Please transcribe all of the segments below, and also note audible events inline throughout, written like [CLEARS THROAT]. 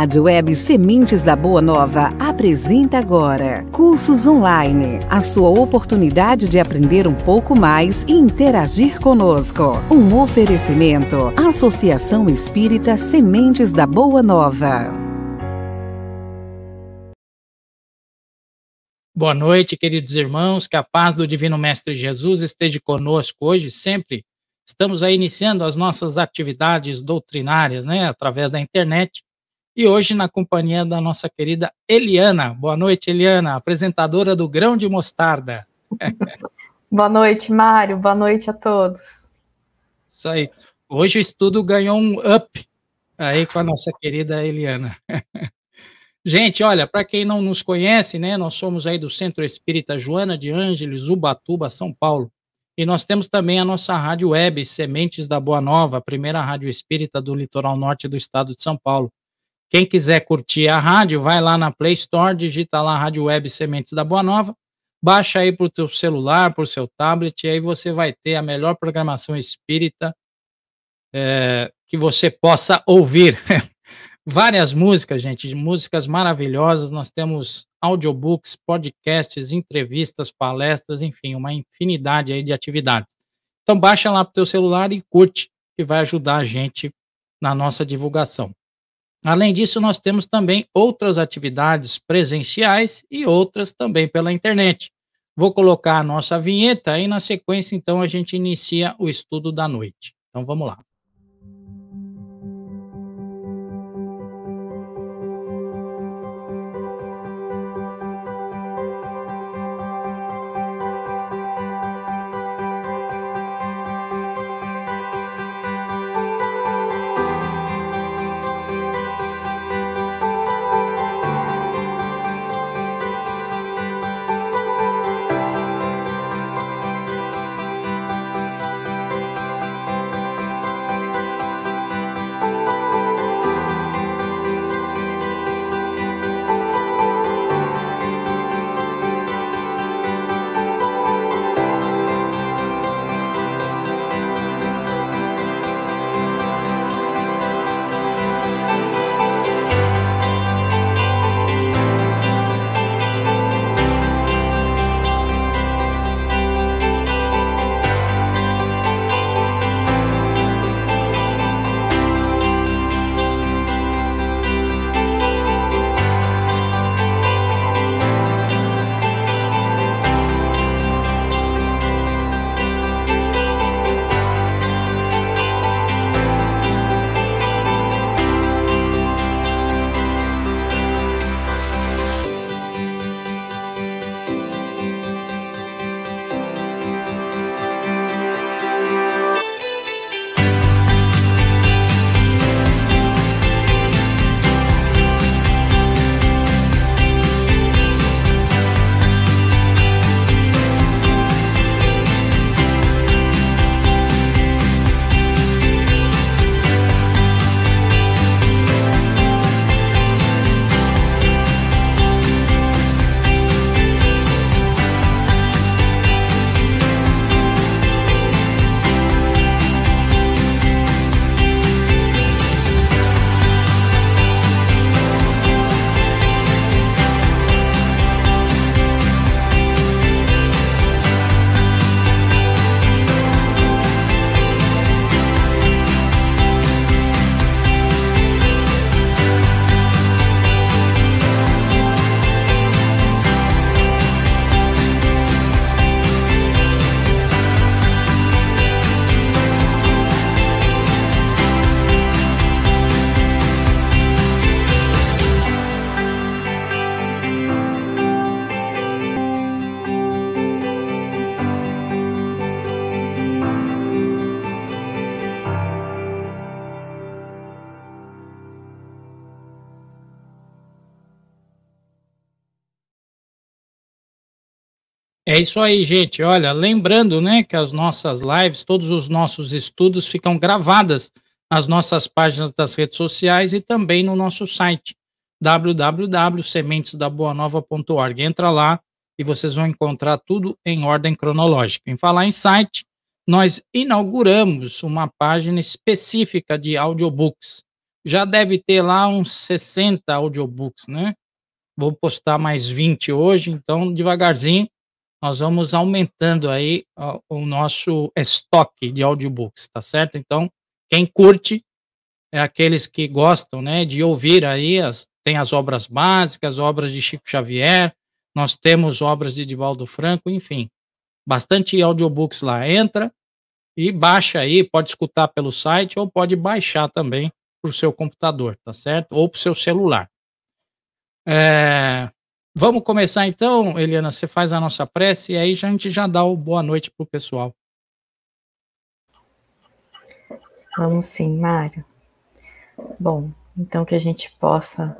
Rádio Web Sementes da Boa Nova apresenta agora Cursos Online, a sua oportunidade de aprender um pouco mais e interagir conosco. Um oferecimento Associação Espírita Sementes da Boa Nova. Boa noite, queridos irmãos, que a paz do Divino Mestre Jesus esteja conosco hoje sempre. Estamos aí iniciando as nossas atividades doutrinárias, né, através da internet e hoje na companhia da nossa querida Eliana. Boa noite, Eliana, apresentadora do Grão de Mostarda. [LAUGHS] Boa noite, Mário. Boa noite a todos. Isso aí. Hoje o estudo ganhou um up aí com a nossa querida Eliana. [LAUGHS] Gente, olha, para quem não nos conhece, né, nós somos aí do Centro Espírita Joana de Ângeles, Ubatuba, São Paulo. E nós temos também a nossa rádio web, Sementes da Boa Nova, a primeira rádio espírita do litoral norte do estado de São Paulo. Quem quiser curtir a rádio, vai lá na Play Store, digita lá Rádio Web Sementes da Boa Nova, baixa aí para o teu celular, para o seu tablet, e aí você vai ter a melhor programação espírita é, que você possa ouvir. [LAUGHS] Várias músicas, gente, músicas maravilhosas. Nós temos audiobooks, podcasts, entrevistas, palestras, enfim, uma infinidade aí de atividades. Então baixa lá para o teu celular e curte, que vai ajudar a gente na nossa divulgação. Além disso, nós temos também outras atividades presenciais e outras também pela internet. Vou colocar a nossa vinheta e, na sequência, então, a gente inicia o estudo da noite. Então, vamos lá. É isso aí, gente. Olha, lembrando, né, que as nossas lives, todos os nossos estudos ficam gravadas nas nossas páginas das redes sociais e também no nosso site www.sementesdaboanova.org. Entra lá e vocês vão encontrar tudo em ordem cronológica. Em falar em site, nós inauguramos uma página específica de audiobooks. Já deve ter lá uns 60 audiobooks, né? Vou postar mais 20 hoje, então devagarzinho nós vamos aumentando aí o nosso estoque de audiobooks, tá certo? Então, quem curte é aqueles que gostam, né, de ouvir aí as tem as obras básicas, obras de Chico Xavier, nós temos obras de Divaldo Franco, enfim, bastante audiobooks lá. Entra e baixa aí, pode escutar pelo site ou pode baixar também para o seu computador, tá certo? Ou para o seu celular. É, Vamos começar então, Eliana, você faz a nossa prece e aí a gente já dá o boa noite para o pessoal. Vamos sim, Mário. Bom, então que a gente possa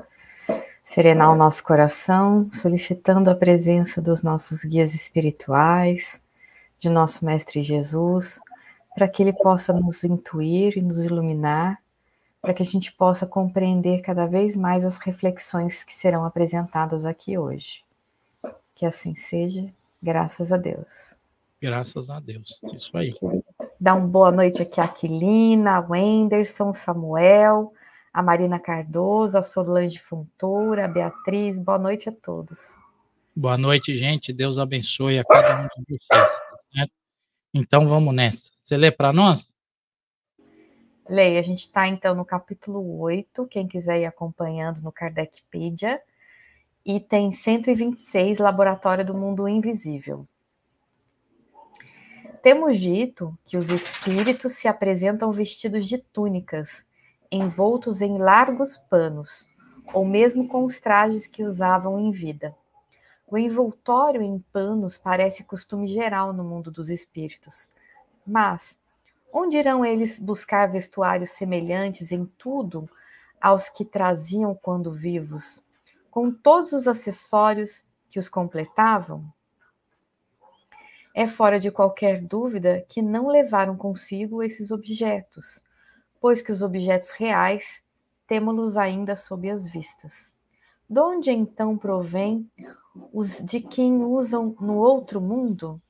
serenar o nosso coração, solicitando a presença dos nossos guias espirituais, de nosso Mestre Jesus, para que ele possa nos intuir e nos iluminar para que a gente possa compreender cada vez mais as reflexões que serão apresentadas aqui hoje. Que assim seja, graças a Deus. Graças a Deus, isso aí. Dá uma boa noite aqui à Aquilina, ao Anderson, Samuel, a Marina Cardoso, a Solange Funtura, a Beatriz, boa noite a todos. Boa noite, gente, Deus abençoe a cada um de vocês, tá certo? Então vamos nessa. Você lê para nós? Leia, a gente está então no capítulo 8, quem quiser ir acompanhando no Kardecpedia, e tem 126 Laboratório do Mundo Invisível. Temos dito que os espíritos se apresentam vestidos de túnicas, envoltos em largos panos, ou mesmo com os trajes que usavam em vida. O envoltório em panos parece costume geral no mundo dos espíritos, mas Onde irão eles buscar vestuários semelhantes em tudo aos que traziam quando vivos, com todos os acessórios que os completavam? É fora de qualquer dúvida que não levaram consigo esses objetos, pois que os objetos reais temos-los ainda sob as vistas. De onde então provém os de quem usam no outro mundo?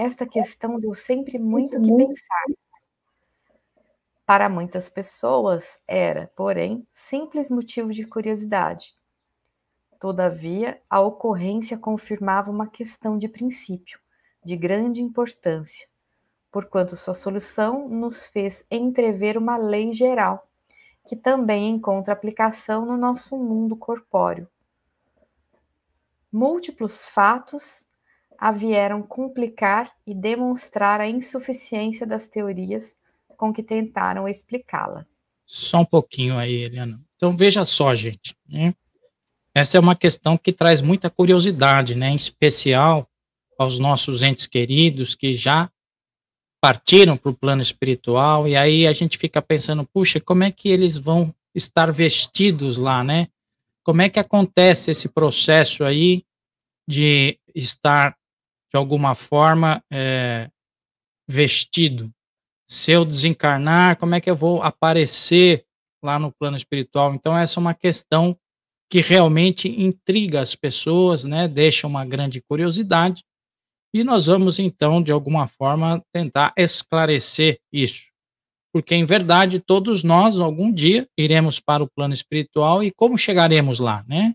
Esta questão deu sempre muito o que pensar. Para muitas pessoas era, porém, simples motivo de curiosidade. Todavia, a ocorrência confirmava uma questão de princípio, de grande importância, porquanto sua solução nos fez entrever uma lei geral, que também encontra aplicação no nosso mundo corpóreo. Múltiplos fatos a vieram complicar e demonstrar a insuficiência das teorias com que tentaram explicá-la. Só um pouquinho aí, Eliana. Então veja só, gente. Né? Essa é uma questão que traz muita curiosidade, né? em especial aos nossos entes queridos que já partiram para o plano espiritual, e aí a gente fica pensando, puxa, como é que eles vão estar vestidos lá, né? Como é que acontece esse processo aí de estar de alguma forma, é, vestido. Se eu desencarnar, como é que eu vou aparecer lá no plano espiritual? Então, essa é uma questão que realmente intriga as pessoas, né? deixa uma grande curiosidade. E nós vamos, então, de alguma forma, tentar esclarecer isso. Porque, em verdade, todos nós, algum dia, iremos para o plano espiritual e como chegaremos lá, né?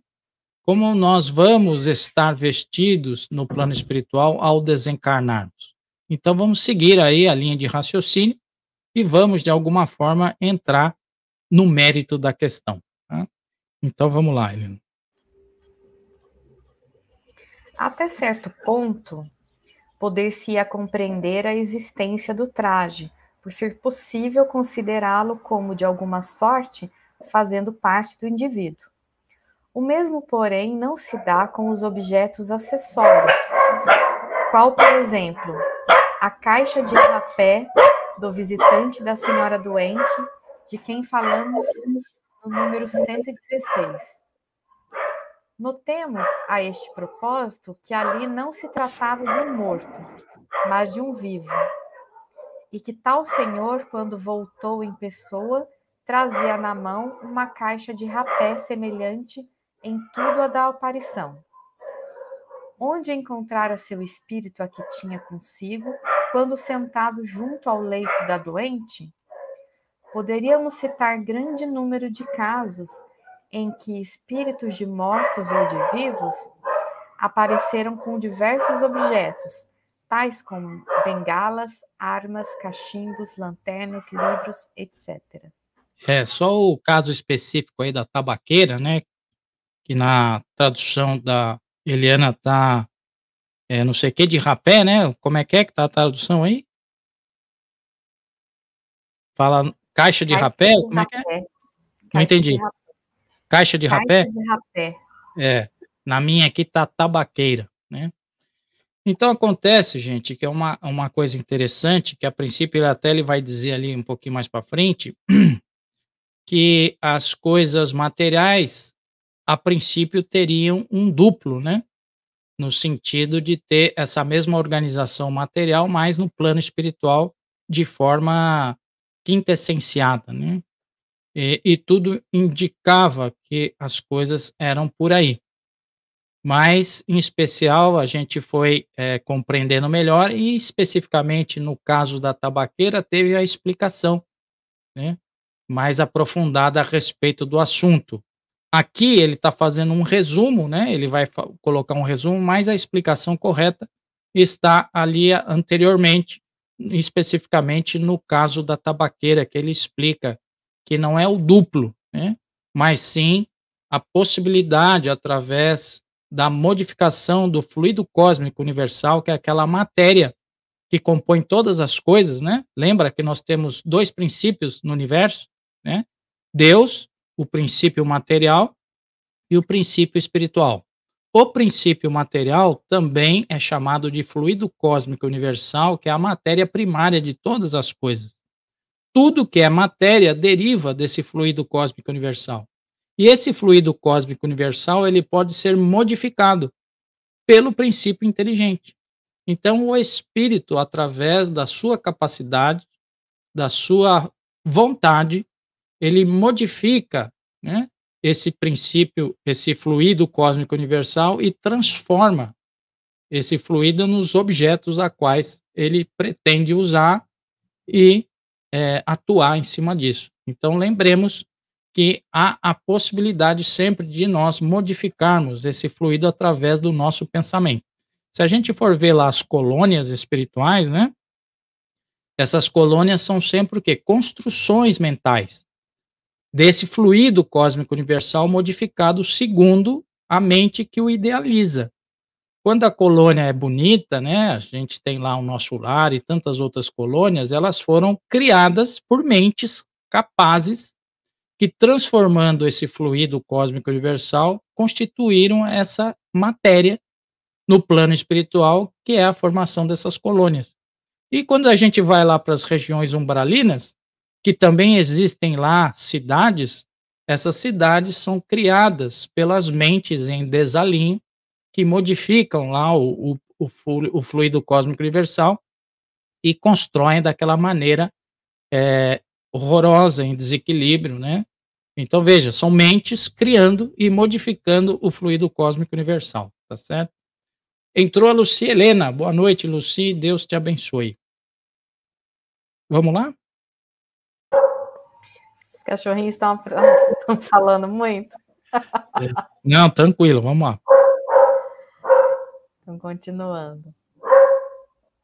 como nós vamos estar vestidos no plano espiritual ao desencarnarmos. Então vamos seguir aí a linha de raciocínio e vamos de alguma forma entrar no mérito da questão. Tá? Então vamos lá, Helena. Até certo ponto, poder-se-ia compreender a existência do traje, por ser possível considerá-lo como, de alguma sorte, fazendo parte do indivíduo. O mesmo, porém, não se dá com os objetos acessórios, qual, por exemplo, a caixa de rapé do visitante da senhora doente, de quem falamos no número 116. Notemos a este propósito que ali não se tratava de um morto, mas de um vivo. E que tal senhor, quando voltou em pessoa, trazia na mão uma caixa de rapé semelhante em tudo a da aparição. Onde encontrara seu espírito a que tinha consigo, quando sentado junto ao leito da doente? Poderíamos citar grande número de casos em que espíritos de mortos ou de vivos apareceram com diversos objetos, tais como bengalas, armas, cachimbos, lanternas, livros, etc. É, só o caso específico aí da tabaqueira, né, que na tradução da Eliana tá é, não sei o que de rapé, né? Como é que é que tá a tradução aí? Fala caixa de caixa rapé? De como é que é? não entendi. caixa de rapé? Caixa de rapé. É. Na minha aqui tá tabaqueira, né? Então acontece, gente, que é uma, uma coisa interessante, que a princípio ele até ele vai dizer ali um pouquinho mais para frente, [CLEARS THROAT] que as coisas materiais a princípio teriam um duplo, né? No sentido de ter essa mesma organização material, mas no plano espiritual de forma quintessenciada, né? E, e tudo indicava que as coisas eram por aí. Mas, em especial, a gente foi é, compreendendo melhor, e especificamente no caso da tabaqueira, teve a explicação né, mais aprofundada a respeito do assunto. Aqui ele está fazendo um resumo, né? Ele vai colocar um resumo, mas a explicação correta está ali anteriormente, especificamente no caso da tabaqueira, que ele explica que não é o duplo, né? Mas sim a possibilidade através da modificação do fluido cósmico universal, que é aquela matéria que compõe todas as coisas, né? Lembra que nós temos dois princípios no universo, né? Deus o princípio material e o princípio espiritual. O princípio material também é chamado de fluido cósmico universal, que é a matéria primária de todas as coisas. Tudo que é matéria deriva desse fluido cósmico universal. E esse fluido cósmico universal ele pode ser modificado pelo princípio inteligente. Então, o espírito, através da sua capacidade, da sua vontade, ele modifica né, esse princípio, esse fluido cósmico universal e transforma esse fluido nos objetos a quais ele pretende usar e é, atuar em cima disso. Então, lembremos que há a possibilidade sempre de nós modificarmos esse fluido através do nosso pensamento. Se a gente for ver lá as colônias espirituais, né? Essas colônias são sempre o quê? Construções mentais desse fluido cósmico universal modificado segundo a mente que o idealiza. Quando a colônia é bonita, né, a gente tem lá o nosso lar e tantas outras colônias, elas foram criadas por mentes capazes que, transformando esse fluido cósmico universal, constituíram essa matéria no plano espiritual, que é a formação dessas colônias. E quando a gente vai lá para as regiões umbralinas, que também existem lá cidades, essas cidades são criadas pelas mentes em desalinho que modificam lá o, o, o fluido cósmico universal e constroem daquela maneira é, horrorosa, em desequilíbrio, né? Então, veja, são mentes criando e modificando o fluido cósmico universal, tá certo? Entrou a Luci Helena. Boa noite, Luci. Deus te abençoe. Vamos lá? Os cachorrinhos estão [LAUGHS] falando muito. É. Não, tranquilo, vamos lá. Então, continuando.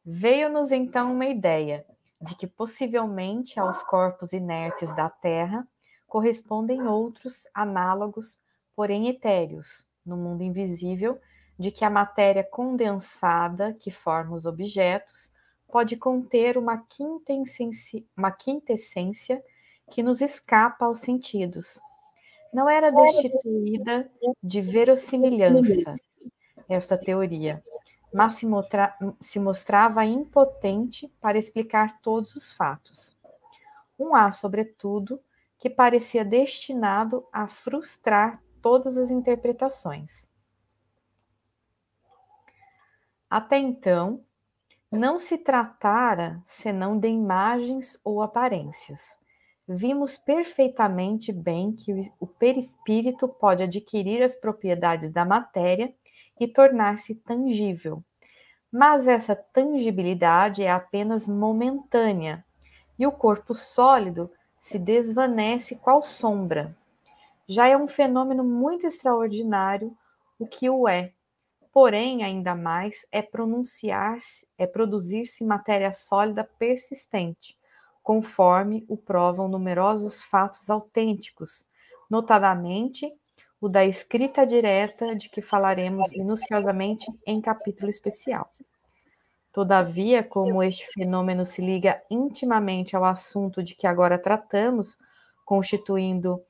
Veio-nos então uma ideia de que possivelmente aos corpos inertes da Terra correspondem outros análogos, porém etéreos, no mundo invisível, de que a matéria condensada que forma os objetos pode conter uma quinta, uma quinta essência que nos escapa aos sentidos. Não era destituída de verossimilhança esta teoria, mas se, se mostrava impotente para explicar todos os fatos. Um a sobretudo, que parecia destinado a frustrar todas as interpretações. Até então, não se tratara senão de imagens ou aparências vimos perfeitamente bem que o perispírito pode adquirir as propriedades da matéria e tornar-se tangível. Mas essa tangibilidade é apenas momentânea e o corpo sólido se desvanece qual sombra. Já é um fenômeno muito extraordinário o que o é. Porém, ainda mais é pronunciar-se, é produzir-se matéria sólida persistente conforme o provam numerosos fatos autênticos, notadamente o da escrita direta, de que falaremos minuciosamente em capítulo especial. Todavia, como este fenômeno se liga intimamente ao assunto de que agora tratamos, constituindo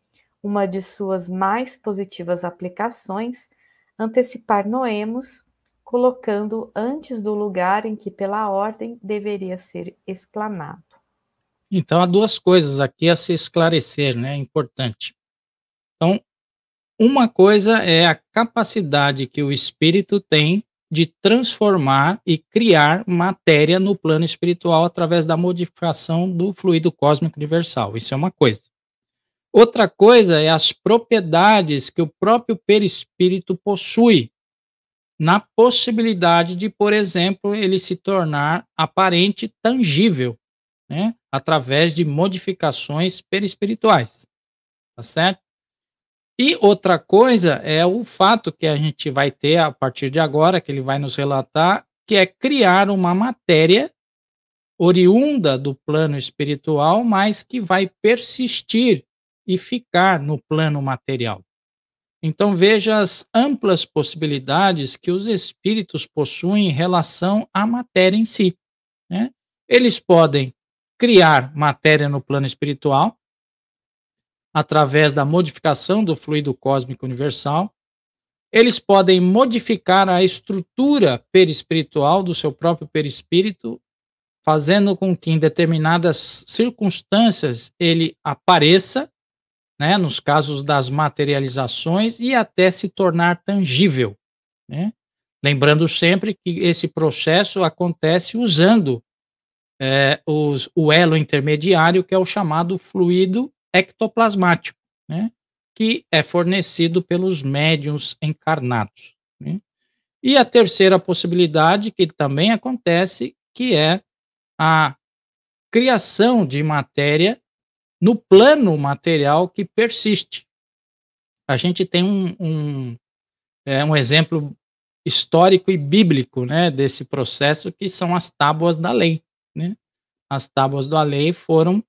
uma de suas mais positivas aplicações, antecipar Noemos, colocando antes do lugar em que pela ordem deveria ser explanado. Então, há duas coisas aqui a se esclarecer, né? É importante. Então, uma coisa é a capacidade que o espírito tem de transformar e criar matéria no plano espiritual através da modificação do fluido cósmico universal. Isso é uma coisa. Outra coisa é as propriedades que o próprio perispírito possui na possibilidade de, por exemplo, ele se tornar aparente tangível né, através de modificações perispirituais, tá certo? E outra coisa é o fato que a gente vai ter a partir de agora, que ele vai nos relatar, que é criar uma matéria oriunda do plano espiritual, mas que vai persistir e ficar no plano material. Então veja as amplas possibilidades que os espíritos possuem em relação à matéria em si. Né? Eles podem criar matéria no plano espiritual através da modificação do fluido cósmico universal. Eles podem modificar a estrutura perispiritual do seu próprio perispírito, fazendo com que em determinadas circunstâncias ele apareça, né, nos casos das materializações, e até se tornar tangível. Né? Lembrando sempre que esse processo acontece usando é, os, o elo intermediário, que é o chamado fluido ectoplasmático, né? que é fornecido pelos médiums encarnados. Né? E a terceira possibilidade, que também acontece, que é a criação de matéria no plano material que persiste. A gente tem um, um, é, um exemplo histórico e bíblico né, desse processo, que são as tábuas da lei né, as tábuas da lei foram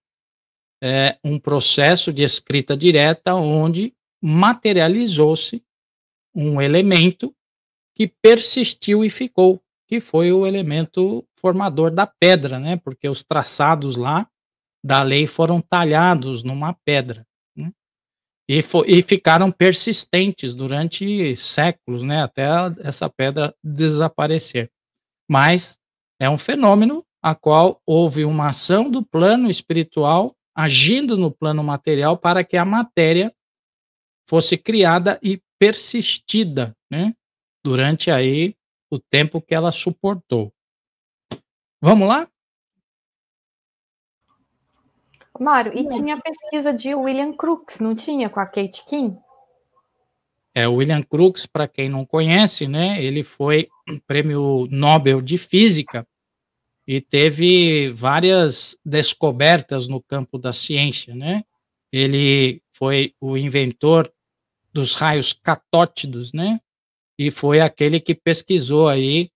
é, um processo de escrita direta onde materializou-se um elemento que persistiu e ficou, que foi o elemento formador da pedra, né? Porque os traçados lá da lei foram talhados numa pedra né? e, e ficaram persistentes durante séculos, né? Até essa pedra desaparecer. Mas é um fenômeno a qual houve uma ação do plano espiritual agindo no plano material para que a matéria fosse criada e persistida, né? Durante aí o tempo que ela suportou. Vamos lá? Mário, e tinha a pesquisa de William Crookes, não tinha com a Kate Kim? É, William Crookes, para quem não conhece, né? Ele foi prêmio Nobel de Física e teve várias descobertas no campo da ciência, né? Ele foi o inventor dos raios catótidos, né? E foi aquele que pesquisou aí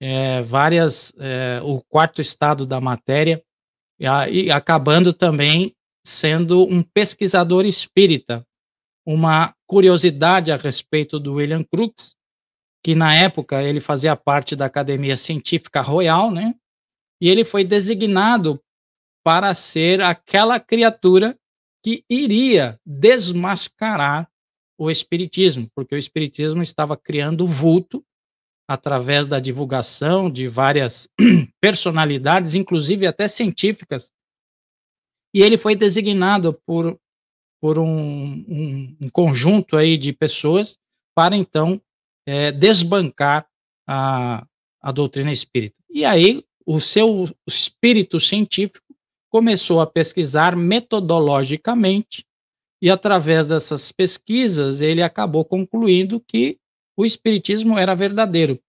é, várias é, o quarto estado da matéria e, a, e acabando também sendo um pesquisador espírita. Uma curiosidade a respeito do William Crookes, que na época ele fazia parte da Academia Científica Royal, né? e ele foi designado para ser aquela criatura que iria desmascarar o espiritismo, porque o espiritismo estava criando vulto através da divulgação de várias [CLEARS THROAT] personalidades, inclusive até científicas. E ele foi designado por, por um, um, um conjunto aí de pessoas para então é, desbancar a, a doutrina espírita. E aí o seu espírito científico começou a pesquisar metodologicamente e através dessas pesquisas ele acabou concluindo que o espiritismo era verdadeiro.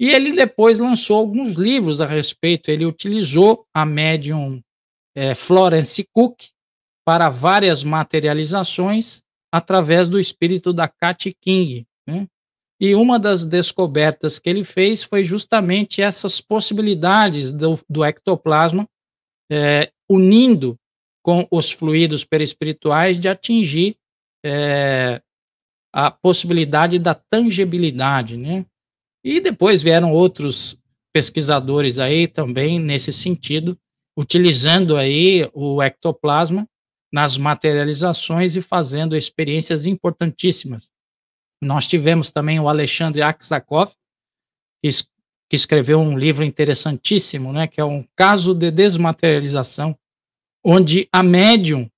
E ele depois lançou alguns livros a respeito. Ele utilizou a médium é, Florence Cook para várias materializações através do espírito da Cat King. Né? E uma das descobertas que ele fez foi justamente essas possibilidades do, do ectoplasma, é, unindo com os fluidos perispirituais, de atingir é, a possibilidade da tangibilidade, né? E depois vieram outros pesquisadores aí também nesse sentido, utilizando aí o ectoplasma nas materializações e fazendo experiências importantíssimas nós tivemos também o Alexandre Aksakov, que, es que escreveu um livro interessantíssimo, né, que é um caso de desmaterialização, onde a médium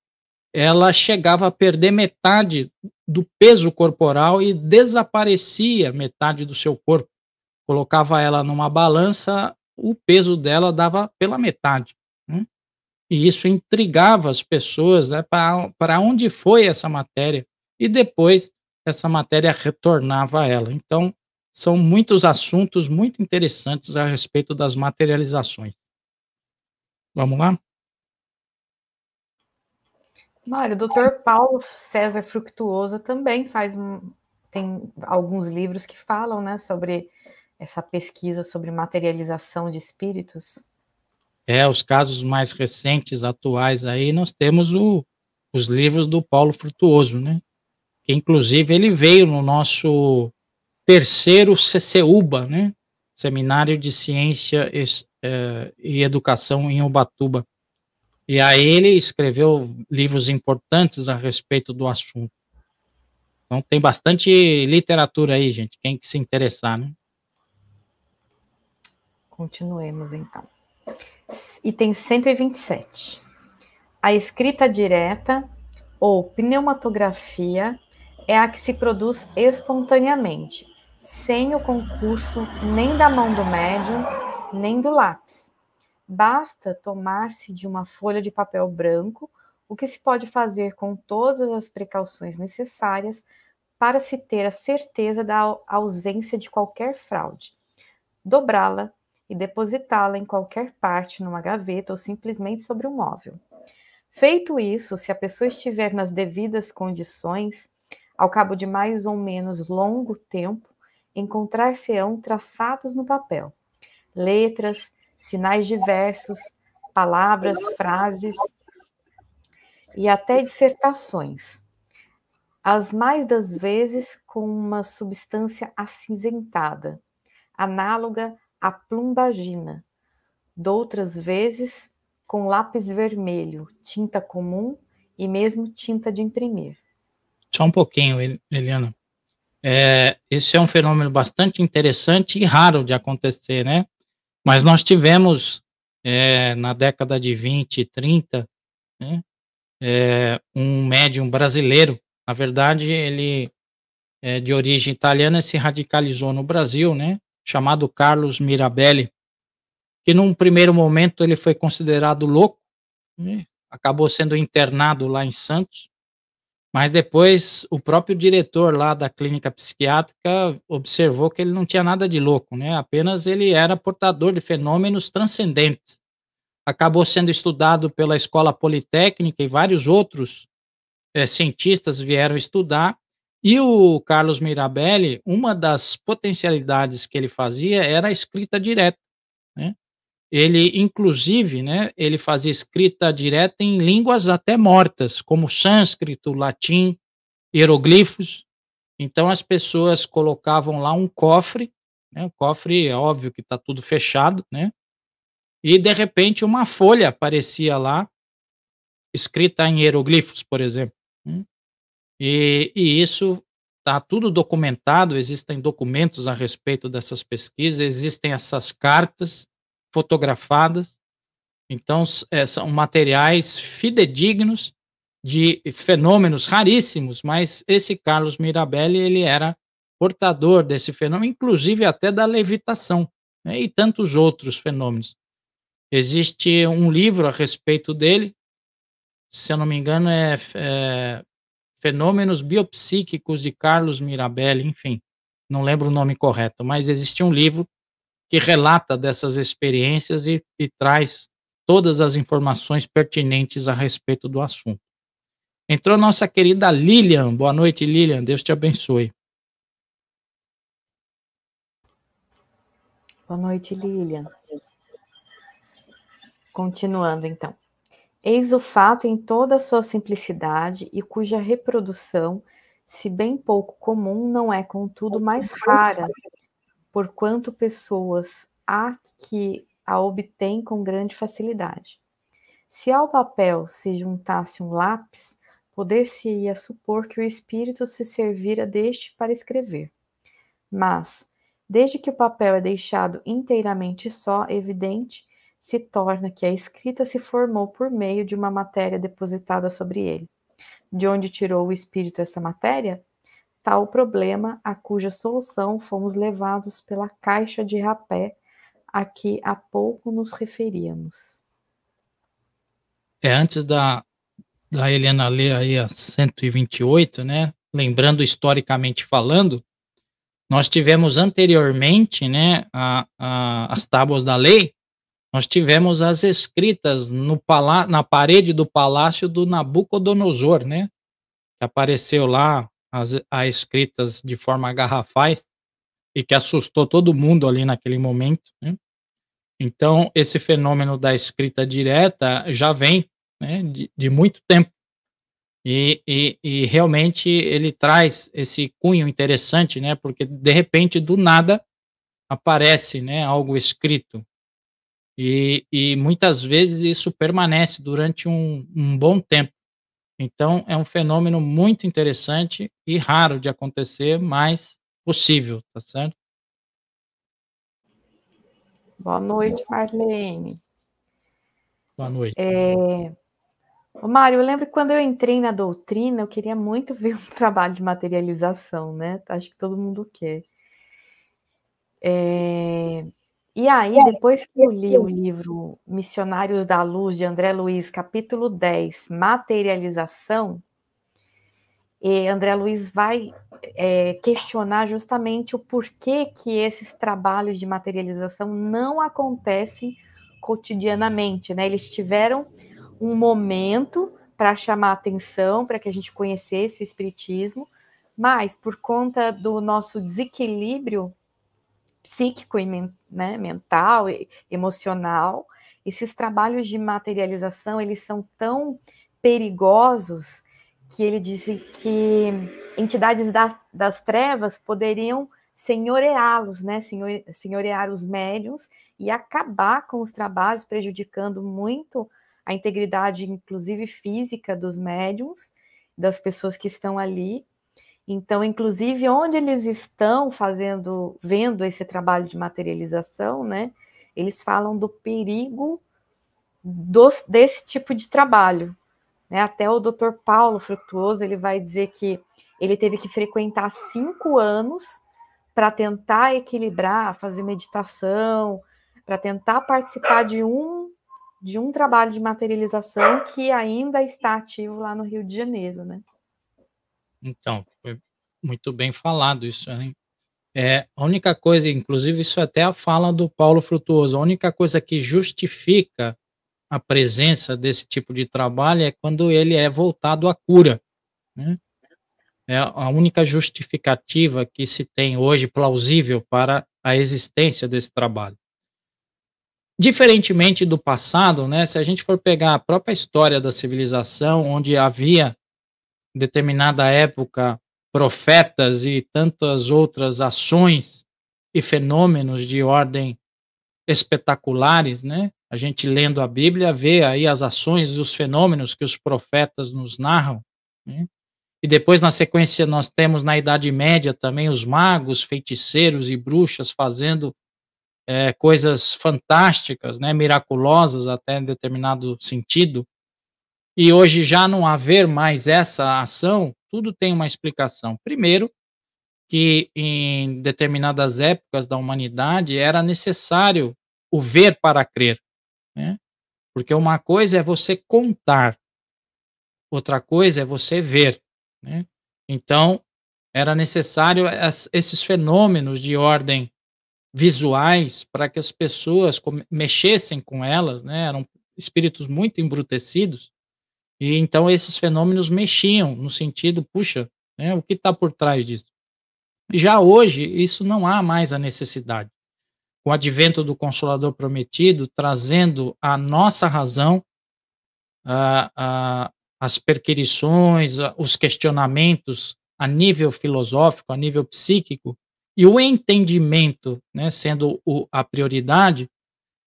ela chegava a perder metade do peso corporal e desaparecia metade do seu corpo. Colocava ela numa balança, o peso dela dava pela metade. Né? E isso intrigava as pessoas né, para onde foi essa matéria. E depois essa matéria retornava a ela. Então, são muitos assuntos muito interessantes a respeito das materializações. Vamos lá? Mário, o doutor Paulo César Fructuoso também faz tem alguns livros que falam, né, sobre essa pesquisa sobre materialização de espíritos. É, os casos mais recentes, atuais aí, nós temos o, os livros do Paulo Frutuoso, né? que inclusive ele veio no nosso terceiro CCUBA, né? Seminário de Ciência é, e, Educação em Ubatuba. E aí ele escreveu livros importantes a respeito do assunto. Então tem bastante literatura aí, gente, quem que se interessar, né? Continuemos então. Item 127. A escrita direta ou pneumatografia é a que se produz espontaneamente, sem o concurso nem da mão do médium, nem do lápis. Basta tomar-se de uma folha de papel branco, o que se pode fazer com todas as precauções necessárias para se ter a certeza da ausência de qualquer fraude. Dobrá-la e depositá-la em qualquer parte, numa gaveta ou simplesmente sobre um móvel. Feito isso, se a pessoa estiver nas devidas condições, ao cabo de mais ou menos longo tempo, encontrar-se-ão traçados no papel. Letras, sinais diversos, palavras, frases e até dissertações. As mais das vezes com uma substância acinzentada, análoga à plumbagina. Doutras vezes com lápis vermelho, tinta comum e mesmo tinta de imprimir. Só um pouquinho, Eliana. É, esse é um fenômeno bastante interessante e raro de acontecer, né? Mas nós tivemos é, na década de 20 e 30 né, é, um médium brasileiro. Na verdade, ele é de origem italiana se radicalizou no Brasil, né? Chamado Carlos Mirabelli, que num primeiro momento ele foi considerado louco, né, acabou sendo internado lá em Santos mas depois o próprio diretor lá da clínica psiquiátrica observou que ele não tinha nada de louco, né? Apenas ele era portador de fenômenos transcendentes. Acabou sendo estudado pela Escola Politécnica e vários outros é, cientistas vieram estudar. E o Carlos Mirabelli, uma das potencialidades que ele fazia era a escrita direta. Né? Ele, inclusive, né, ele fazia escrita direta em línguas até mortas, como sânscrito, latim, hieroglifos. Então as pessoas colocavam lá um cofre, né, o cofre é óbvio que está tudo fechado, né? E de repente uma folha aparecia lá, escrita em hieroglifos, por exemplo. Né. E, e isso está tudo documentado, existem documentos a respeito dessas pesquisas, existem essas cartas fotografadas. Então, é, são materiais fidedignos de fenômenos raríssimos, mas esse Carlos Mirabelli, ele era portador desse fenômeno, inclusive até da levitação, né, e tantos outros fenômenos. Existe um livro a respeito dele, se eu não me engano, é, é Fenômenos Biopsíquicos de Carlos Mirabelli, enfim, não lembro o nome correto, mas existe um livro que relata dessas experiências e, e traz todas as informações pertinentes a respeito do assunto. Entrou nossa querida Lilian. Boa noite, Lilian. Deus te abençoe. Boa noite, Lilian. Continuando, então. Eis o fato em toda a sua simplicidade e cuja reprodução, se bem pouco comum, não é, contudo, mais rara por quanto pessoas há que a obtêm com grande facilidade. Se ao papel se juntasse um lápis, poder-se-ia supor que o espírito se servira deste para escrever. Mas, desde que o papel é deixado inteiramente só, evidente, se torna que a escrita se formou por meio de uma matéria depositada sobre ele. De onde tirou o espírito essa matéria? tal problema a cuja solução fomos levados pela caixa de rapé a que há pouco nos referíamos. É antes da, da Helena ler aí a 128, né? Lembrando historicamente falando, nós tivemos anteriormente, né, a, a, as tábuas da lei, nós tivemos as escritas no na parede do palácio do Nabucodonosor, né? Que apareceu lá as, as escritas de forma garrafais e que assustou todo mundo ali naquele momento. Né? Então, esse fenômeno da escrita direta já vem né, de, de, muito tempo. E, e, e, realmente ele traz esse cunho interessante, né, porque de repente, do nada, aparece né, algo escrito. E, e muitas vezes isso permanece durante um, um bom tempo. Então, é um fenômeno muito interessante e raro de acontecer, mas possível, tá certo? Boa noite, Marlene. Boa noite. É... Ô, Mário, eu lembro que quando eu entrei na doutrina, eu queria muito [LAUGHS] ver um trabalho de materialização, né? Acho que todo mundo quer. É... E aí, depois que eu li o livro Missionários da Luz, de André Luiz, capítulo 10, Materialização, eh, André Luiz vai é, questionar justamente o porquê que esses trabalhos de materialização não acontecem cotidianamente, né? Eles tiveram um momento para chamar atenção, para que a gente conhecesse o Espiritismo, mas por conta do nosso desequilíbrio psíquico e né, mental, e emocional. Esses trabalhos de materialização, eles são tão perigosos que ele disse que entidades da, das trevas poderiam senhoreá-los, né, senhor, senhorear os médiums e acabar com os trabalhos, prejudicando muito a integridade, inclusive física, dos médiums, das pessoas que estão ali, então, inclusive, onde eles estão fazendo, vendo esse trabalho de materialização, né? Eles falam do perigo dos, desse tipo de trabalho. Né? Até o Dr. Paulo Frutuoso ele vai dizer que ele teve que frequentar cinco anos para tentar equilibrar, fazer meditação, para tentar participar de um de um trabalho de materialização que ainda está ativo lá no Rio de Janeiro, né? Então, foi muito bem falado isso, né? É, a única coisa, inclusive isso é até a fala do Paulo Frutuoso, a única coisa que justifica a presença desse tipo de trabalho é quando ele é voltado à cura. Né? É a única justificativa que se tem hoje plausível para a existência desse trabalho. Diferentemente do passado, né, se a gente for pegar a própria história da civilização, onde havia determinada época profetas e tantas outras ações e fenômenos de ordem espetaculares, né? A gente lendo a Bíblia vê aí as ações e os fenômenos que os profetas nos narram, né? E depois, na sequência, nós temos na Idade Média também os magos, feiticeiros e bruxas fazendo é, coisas fantásticas, né, miraculosas até em determinado sentido e hoje já não haver mais essa ação, tudo tem uma explicação. Primeiro, que em determinadas épocas da humanidade era necessário o ver para crer, né? Porque uma coisa é você contar, outra coisa é você ver, né? Então, era necessário esses fenômenos de ordem visuais para que as pessoas mexessem com elas, né? Eram espíritos muito embrutecidos e então esses fenômenos mexiam no sentido, puxa, né, o que está por trás disso? Já hoje, isso não há mais a necessidade. Com o advento do Consolador Prometido, trazendo a nossa razão, a, a, as perquirições, a, os questionamentos a nível filosófico, a nível psíquico, e o entendimento né, sendo o, a prioridade,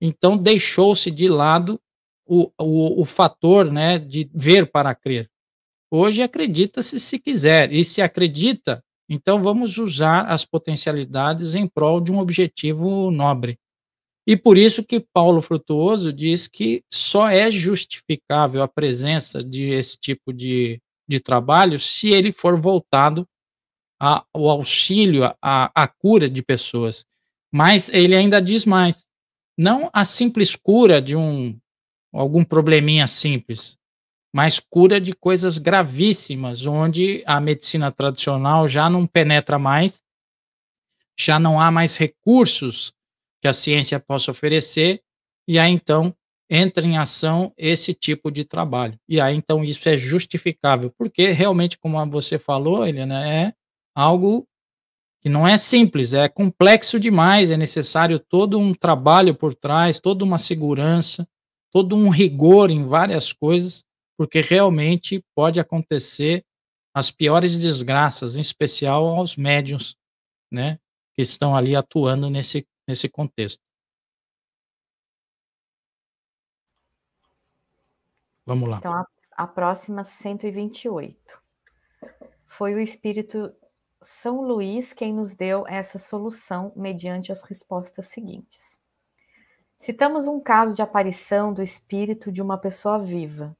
então deixou-se de lado o, o, o fator né, de ver para crer. Hoje acredita-se se quiser, e se acredita, então vamos usar as potencialidades em prol de um objetivo nobre. E por isso que Paulo Frutuoso diz que só é justificável a presença de esse tipo de, de trabalho se ele for voltado a, ao auxílio, à cura de pessoas. Mas ele ainda diz mais: não a simples cura de um algum probleminha simples, mas cura de coisas gravíssimas, onde a medicina tradicional já não penetra mais, já não há mais recursos que a ciência possa oferecer, e aí então entra em ação esse tipo de trabalho. E aí então isso é justificável, porque realmente, como você falou, Helena, é algo que não é simples, é complexo demais, é necessário todo um trabalho por trás, toda uma segurança todo um rigor em várias coisas, porque realmente pode acontecer as piores desgraças, em especial aos médiuns, né, que estão ali atuando nesse, nesse contexto. Vamos lá. Então, a, a próxima, 128. Foi o Espírito São Luís quem nos deu essa solução mediante as respostas seguintes. Citamos um caso de aparição do espírito de uma pessoa viva.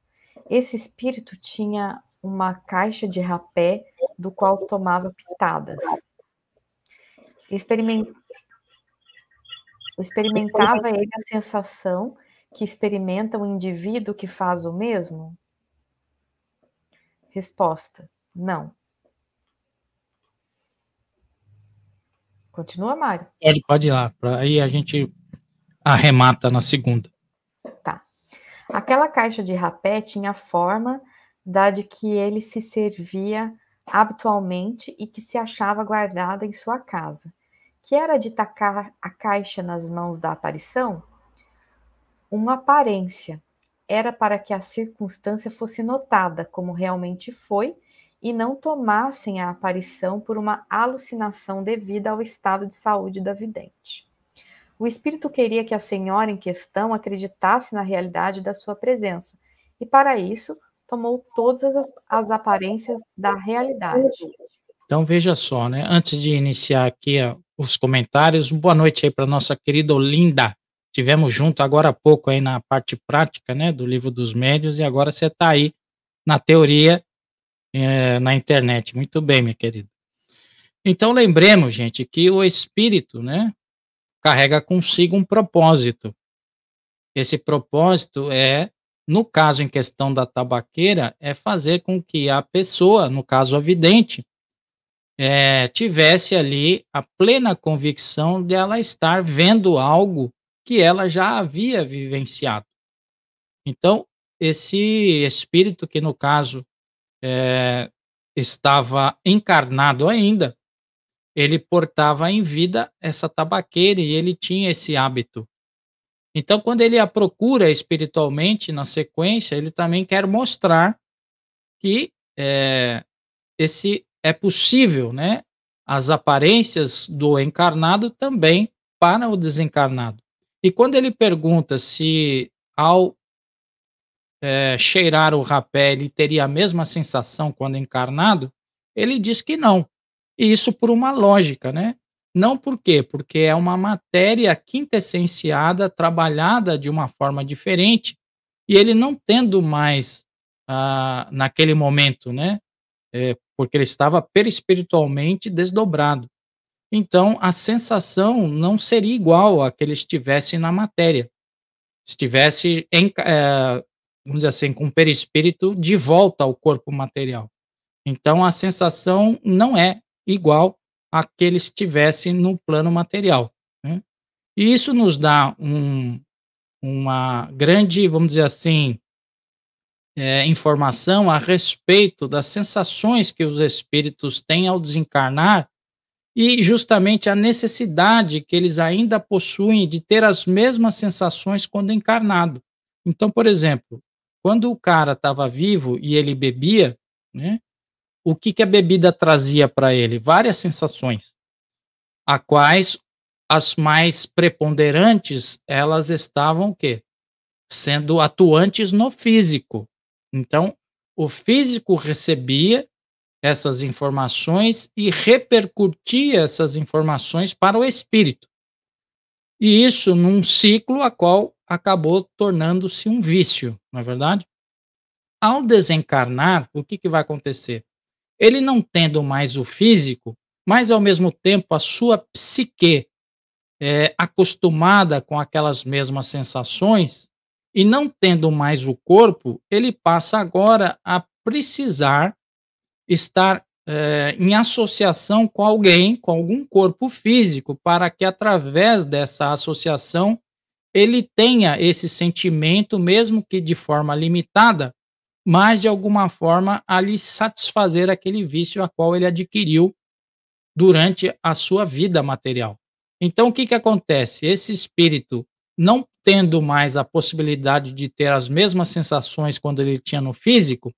Esse espírito tinha uma caixa de rapé do qual tomava pitadas. Experiment... Experimentava ele a sensação que experimenta o um indivíduo que faz o mesmo? Resposta: não. Continua, Mário. Ele pode ir lá. Aí a gente arremata na segunda. Tá. Aquela caixa de rapé tinha a forma da de que ele se servia habitualmente e que se achava guardada em sua casa, que era de tacar a caixa nas mãos da aparição? Uma aparência. Era para que a circunstância fosse notada como realmente foi e não tomassem a aparição por uma alucinação devida ao estado de saúde da vidente. O espírito queria que a senhora em questão acreditasse na realidade da sua presença, e para isso tomou todas as, as aparências da realidade. Então veja só, né? Antes de iniciar aqui ó, os comentários, boa noite aí para nossa querida Olinda. Tivemos junto agora há pouco aí na parte prática, né, do livro dos médios e agora você está aí na teoria é, na internet. Muito bem, minha querida. Então lembremos, gente, que o espírito, né, carrega consigo um propósito. Esse propósito é, no caso em questão da tabaqueira, é fazer com que a pessoa, no caso a vidente, é, tivesse ali a plena convicção de ela estar vendo algo que ela já havia vivenciado. Então, esse espírito que no caso é, estava encarnado ainda, ele portava em vida essa tabaqueira e ele tinha esse hábito. Então, quando ele a procura espiritualmente na sequência, ele também quer mostrar que é, esse é possível, né? As aparências do encarnado também para o desencarnado. E quando ele pergunta se ao é, cheirar o rapé ele teria a mesma sensação quando encarnado, ele diz que não, e isso por uma lógica, né? Não por quê? Porque é uma matéria quintessenciada, trabalhada de uma forma diferente, e ele não tendo mais, ah, naquele momento, né? É, porque ele estava perispiritualmente desdobrado. Então, a sensação não seria igual a que ele estivesse na matéria. Estivesse, em, é, vamos dizer assim, com perispírito de volta ao corpo material. Então, a sensação não é igual a que estivesse no plano material. Né? E isso nos dá um, uma grande, vamos dizer assim, é, informação a respeito das sensações que os espíritos têm ao desencarnar e justamente a necessidade que eles ainda possuem de ter as mesmas sensações quando encarnado. Então, por exemplo, quando o cara estava vivo e ele bebia, né, o que, que a bebida trazia para ele? Várias sensações, a quais as mais preponderantes elas estavam o quê? sendo atuantes no físico. Então, o físico recebia essas informações e repercutia essas informações para o espírito. E isso num ciclo a qual acabou tornando-se um vício, não é verdade? Ao desencarnar, o que, que vai acontecer? Ele não tendo mais o físico, mas ao mesmo tempo a sua psique é, acostumada com aquelas mesmas sensações e não tendo mais o corpo, ele passa agora a precisar estar é, em associação com alguém, com algum corpo físico, para que através dessa associação ele tenha esse sentimento, mesmo que de forma limitada, mas de alguma forma a lhe satisfazer aquele vício a qual ele adquiriu durante a sua vida material. Então, o que, que acontece? Esse espírito, não tendo mais a possibilidade de ter as mesmas sensações quando ele tinha no físico,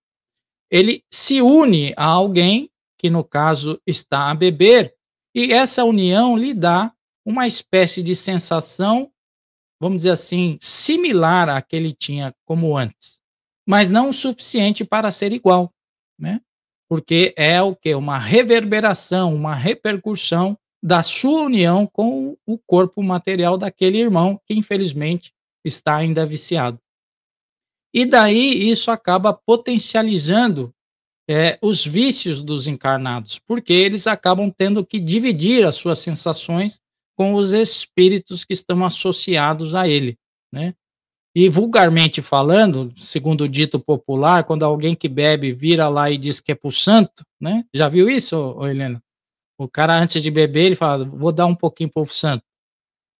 ele se une a alguém, que no caso está a beber, e essa união lhe dá uma espécie de sensação, vamos dizer assim, similar à que ele tinha como antes mas não o suficiente para ser igual, né? Porque é o que uma reverberação, uma repercussão da sua união com o corpo material daquele irmão que infelizmente está ainda viciado. E daí isso acaba potencializando é, os vícios dos encarnados, porque eles acabam tendo que dividir as suas sensações com os espíritos que estão associados a ele, né? E vulgarmente falando, segundo o dito popular, quando alguém que bebe vira lá e diz que é pro santo, né? Já viu isso, ô, Helena? O cara antes de beber, ele fala: "Vou dar um pouquinho pro santo".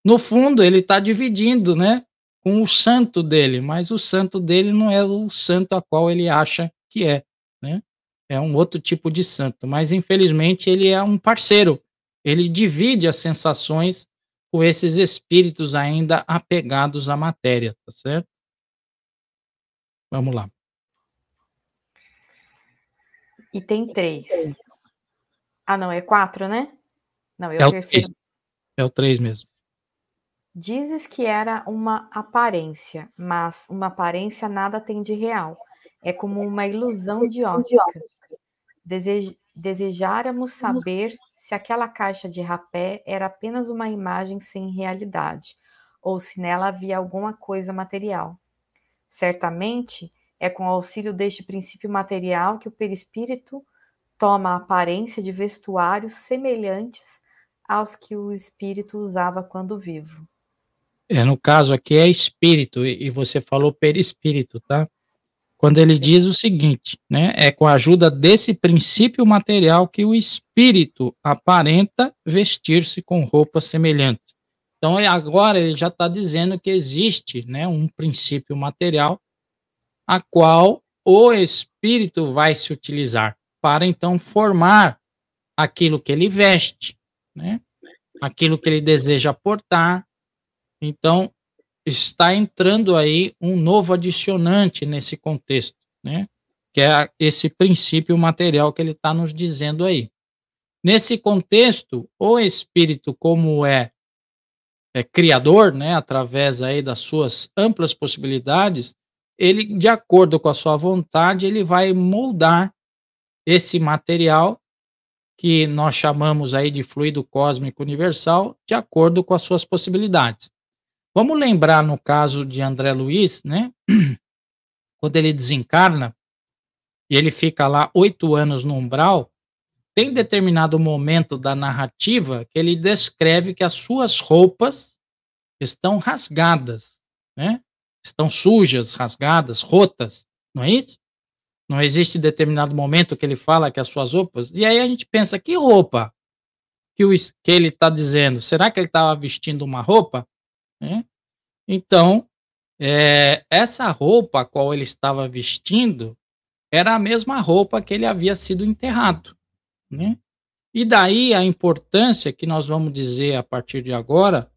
No fundo, ele está dividindo, né, com o santo dele, mas o santo dele não é o santo a qual ele acha que é, né? É um outro tipo de santo, mas infelizmente ele é um parceiro. Ele divide as sensações com esses espíritos ainda apegados à matéria, tá certo? Vamos lá. E tem três. Ah, não, é quatro, né? Não, é, é o terceiro. Três. É o três mesmo. Dizes que era uma aparência, mas uma aparência nada tem de real. É como uma ilusão de ótica. Desejo, desejáramos uhum. saber se aquela caixa de rapé era apenas uma imagem sem realidade, ou se nela havia alguma coisa material. Certamente, é com auxílio deste princípio material que o perispírito toma a aparência de vestuários semelhantes aos que o espírito usava quando vivo. É, no caso aqui é espírito, e você falou perispírito, tá? quando ele diz o seguinte, né? É com a ajuda desse princípio material que o espírito aparenta vestir-se com roupa semelhante. Então é, agora ele já está dizendo que existe, né, um princípio material a qual o espírito vai se utilizar para então formar aquilo que ele veste, né? Aquilo que ele deseja portar. Então está entrando aí um novo adicionante nesse contexto, né? Que é esse princípio material que ele está nos dizendo aí. Nesse contexto, o espírito, como é, é criador, né, através aí das suas amplas possibilidades, ele, de acordo com a sua vontade, ele vai moldar esse material que nós chamamos aí de fluido cósmico universal, de acordo com as suas possibilidades. Vamos lembrar no caso de André Luiz, né? [CLEARS THROAT] Quando ele desencarna e ele fica lá oito anos no umbral, tem determinado momento da narrativa que ele descreve que as suas roupas estão rasgadas, né? Estão sujas, rasgadas, rotas, não é isso? Não existe determinado momento que ele fala que as suas roupas. E aí a gente pensa que roupa que, o, que ele está dizendo? Será que ele estava vestindo uma roupa? Né? Então, é, essa roupa a qual ele estava vestindo era a mesma roupa que ele havia sido enterrado. Né? E daí a importância que nós vamos dizer a partir de agora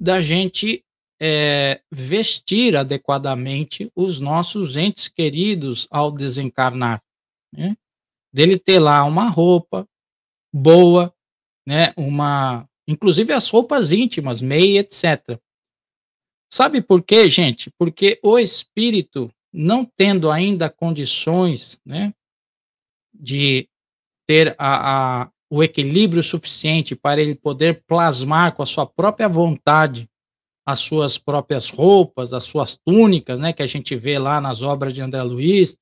da gente é, vestir adequadamente os nossos entes queridos ao desencarnar. Né? Dele ter lá uma roupa boa, né? uma, inclusive as roupas íntimas, meia, etc. Sabe por quê, gente? Porque o espírito, não tendo ainda condições né, de ter a, a, o equilíbrio suficiente para ele poder plasmar com a sua própria vontade as suas próprias roupas, as suas túnicas, né, que a gente vê lá nas obras de André Luiz,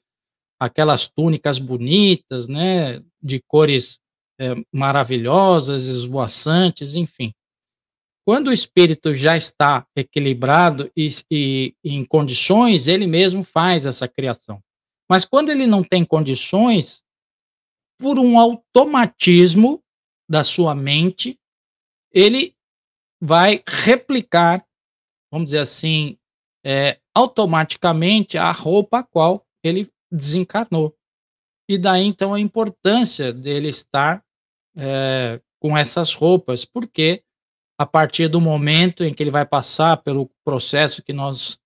aquelas túnicas bonitas, né, de cores é, maravilhosas, esvoaçantes, enfim. Quando o espírito já está equilibrado e, e, em condições, ele mesmo faz essa criação. Mas quando ele não tem condições, por um automatismo da sua mente, ele vai replicar, vamos dizer assim, é, automaticamente a roupa a qual ele desencarnou. E daí então a importância dele estar é, com essas roupas, porque a partir do momento em que ele vai passar pelo processo que nós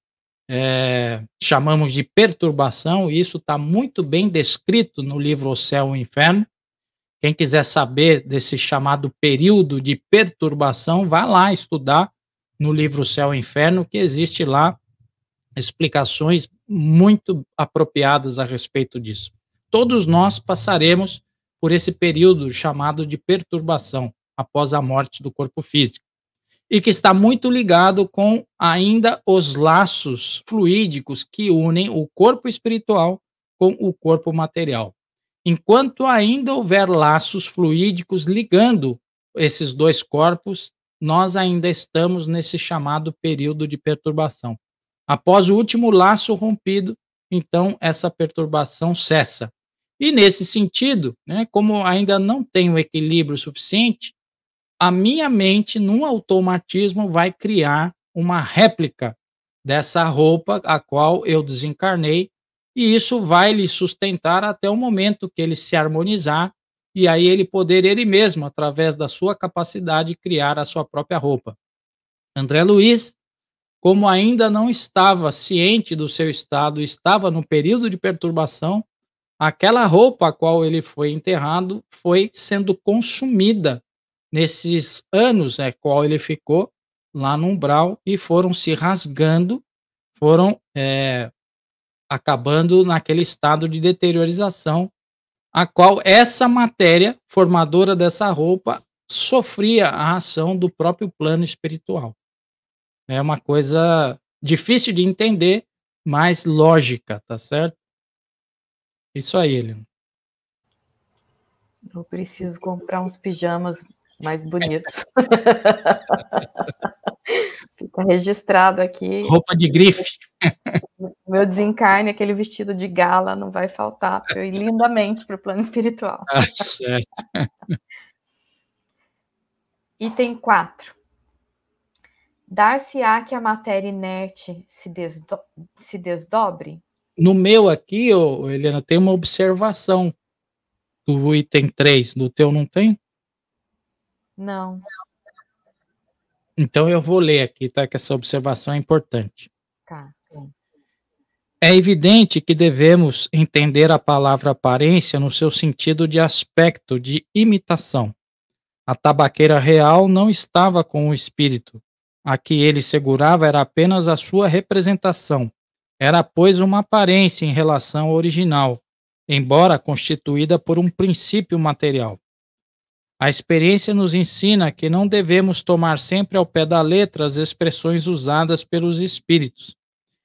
é, chamamos de perturbação, e isso está muito bem descrito no livro O Céu e o Inferno. Quem quiser saber desse chamado período de perturbação, vá lá estudar no livro O Céu e o Inferno, que existe lá explicações muito apropriadas a respeito disso. Todos nós passaremos por esse período chamado de perturbação após a morte do corpo físico, e que está muito ligado com ainda os laços fluídicos que unem o corpo espiritual com o corpo material. Enquanto ainda houver laços fluídicos ligando esses dois corpos, nós ainda estamos nesse chamado período de perturbação. Após o último laço rompido, então essa perturbação cessa. E nesse sentido, né, como ainda não tem o equilíbrio suficiente, a minha mente, num automatismo, vai criar uma réplica dessa roupa a qual eu desencarnei, e isso vai lhe sustentar até o momento que ele se harmonizar, e aí ele poder ele mesmo, através da sua capacidade, criar a sua própria roupa. André Luiz, como ainda não estava ciente do seu estado, estava no período de perturbação, aquela roupa a qual ele foi enterrado foi sendo consumida nesses anos é qual ele ficou lá no umbral e foram se rasgando, foram é, acabando naquele estado de deteriorização a qual essa matéria formadora dessa roupa sofria a ação do próprio plano espiritual. É uma coisa difícil de entender, mas lógica, tá certo? Isso aí, Helena. Eu preciso comprar uns pijamas mais bonitos. [LAUGHS] Fica registrado aqui. Roupa de grife. Meu desencarne, aquele vestido de gala, não vai faltar, eu ir lindamente para o plano espiritual. Ah, certo. Item 4. Dar-se-á que a matéria inerte se, desdo se desdobre? No meu aqui, oh, Helena, tem uma observação do item 3, no teu não tem? Não. Então eu vou ler aqui, tá? Que essa observação é importante. Tá. É evidente que devemos entender a palavra aparência no seu sentido de aspecto, de imitação. A tabaqueira real não estava com o espírito. A que ele segurava era apenas a sua representação. Era, pois, uma aparência em relação ao original, embora constituída por um princípio material. A experiência nos ensina que não devemos tomar sempre ao pé da letra as expressões usadas pelos espíritos,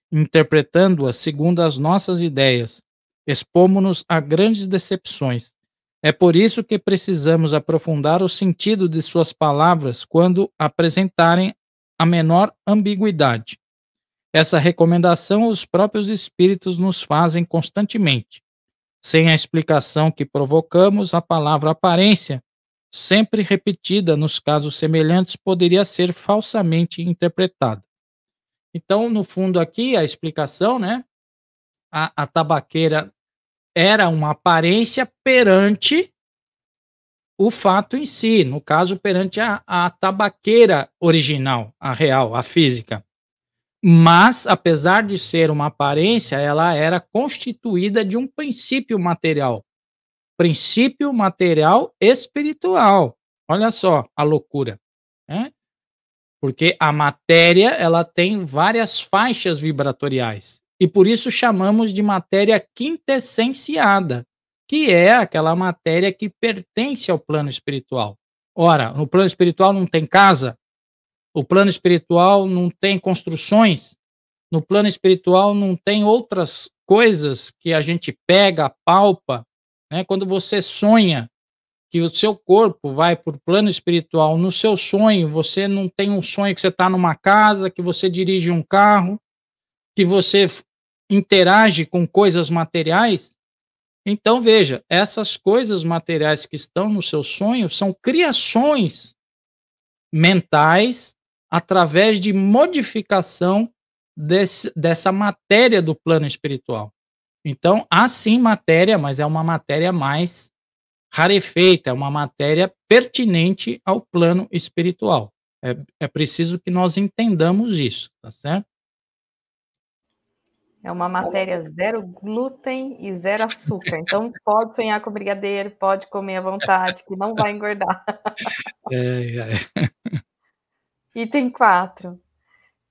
interpretando-as segundo as nossas ideias. Expomos-nos a grandes decepções. É por isso que precisamos aprofundar o sentido de suas palavras quando apresentarem a menor ambiguidade. Essa recomendação os próprios espíritos nos fazem constantemente. Sem a explicação que provocamos, a palavra aparência sempre repetida nos casos semelhantes, poderia ser falsamente interpretada. Então, no fundo, aqui a explicação, né? A, a tabaqueira era uma aparência perante o fato em si, no caso, perante a, a tabaqueira original, a real, a física. Mas, apesar de ser uma aparência, ela era constituída de um princípio material, princípio material espiritual. Olha só a loucura, né? Porque a matéria, ela tem várias faixas vibratoriais e por isso chamamos de matéria quintessenciada, que é aquela matéria que pertence ao plano espiritual. Ora, no plano espiritual não tem casa, o plano espiritual não tem construções, no plano espiritual não tem outras coisas que a gente pega, palpa, né? Quando você sonha que o seu corpo vai para o plano espiritual, no seu sonho, você não tem um sonho que você está numa casa, que você dirige um carro, que você interage com coisas materiais. Então, veja, essas coisas materiais que estão no seu sonho são criações mentais através de modificação desse, dessa matéria do plano espiritual. Então, há sim matéria, mas é uma matéria mais rarefeita, é uma matéria pertinente ao plano espiritual. É, é preciso que nós entendamos isso, tá certo? É uma matéria zero glúten e zero açúcar. Então, pode sonhar com brigadeiro, pode comer à vontade, que não vai engordar. [LAUGHS] É, é. Item 4.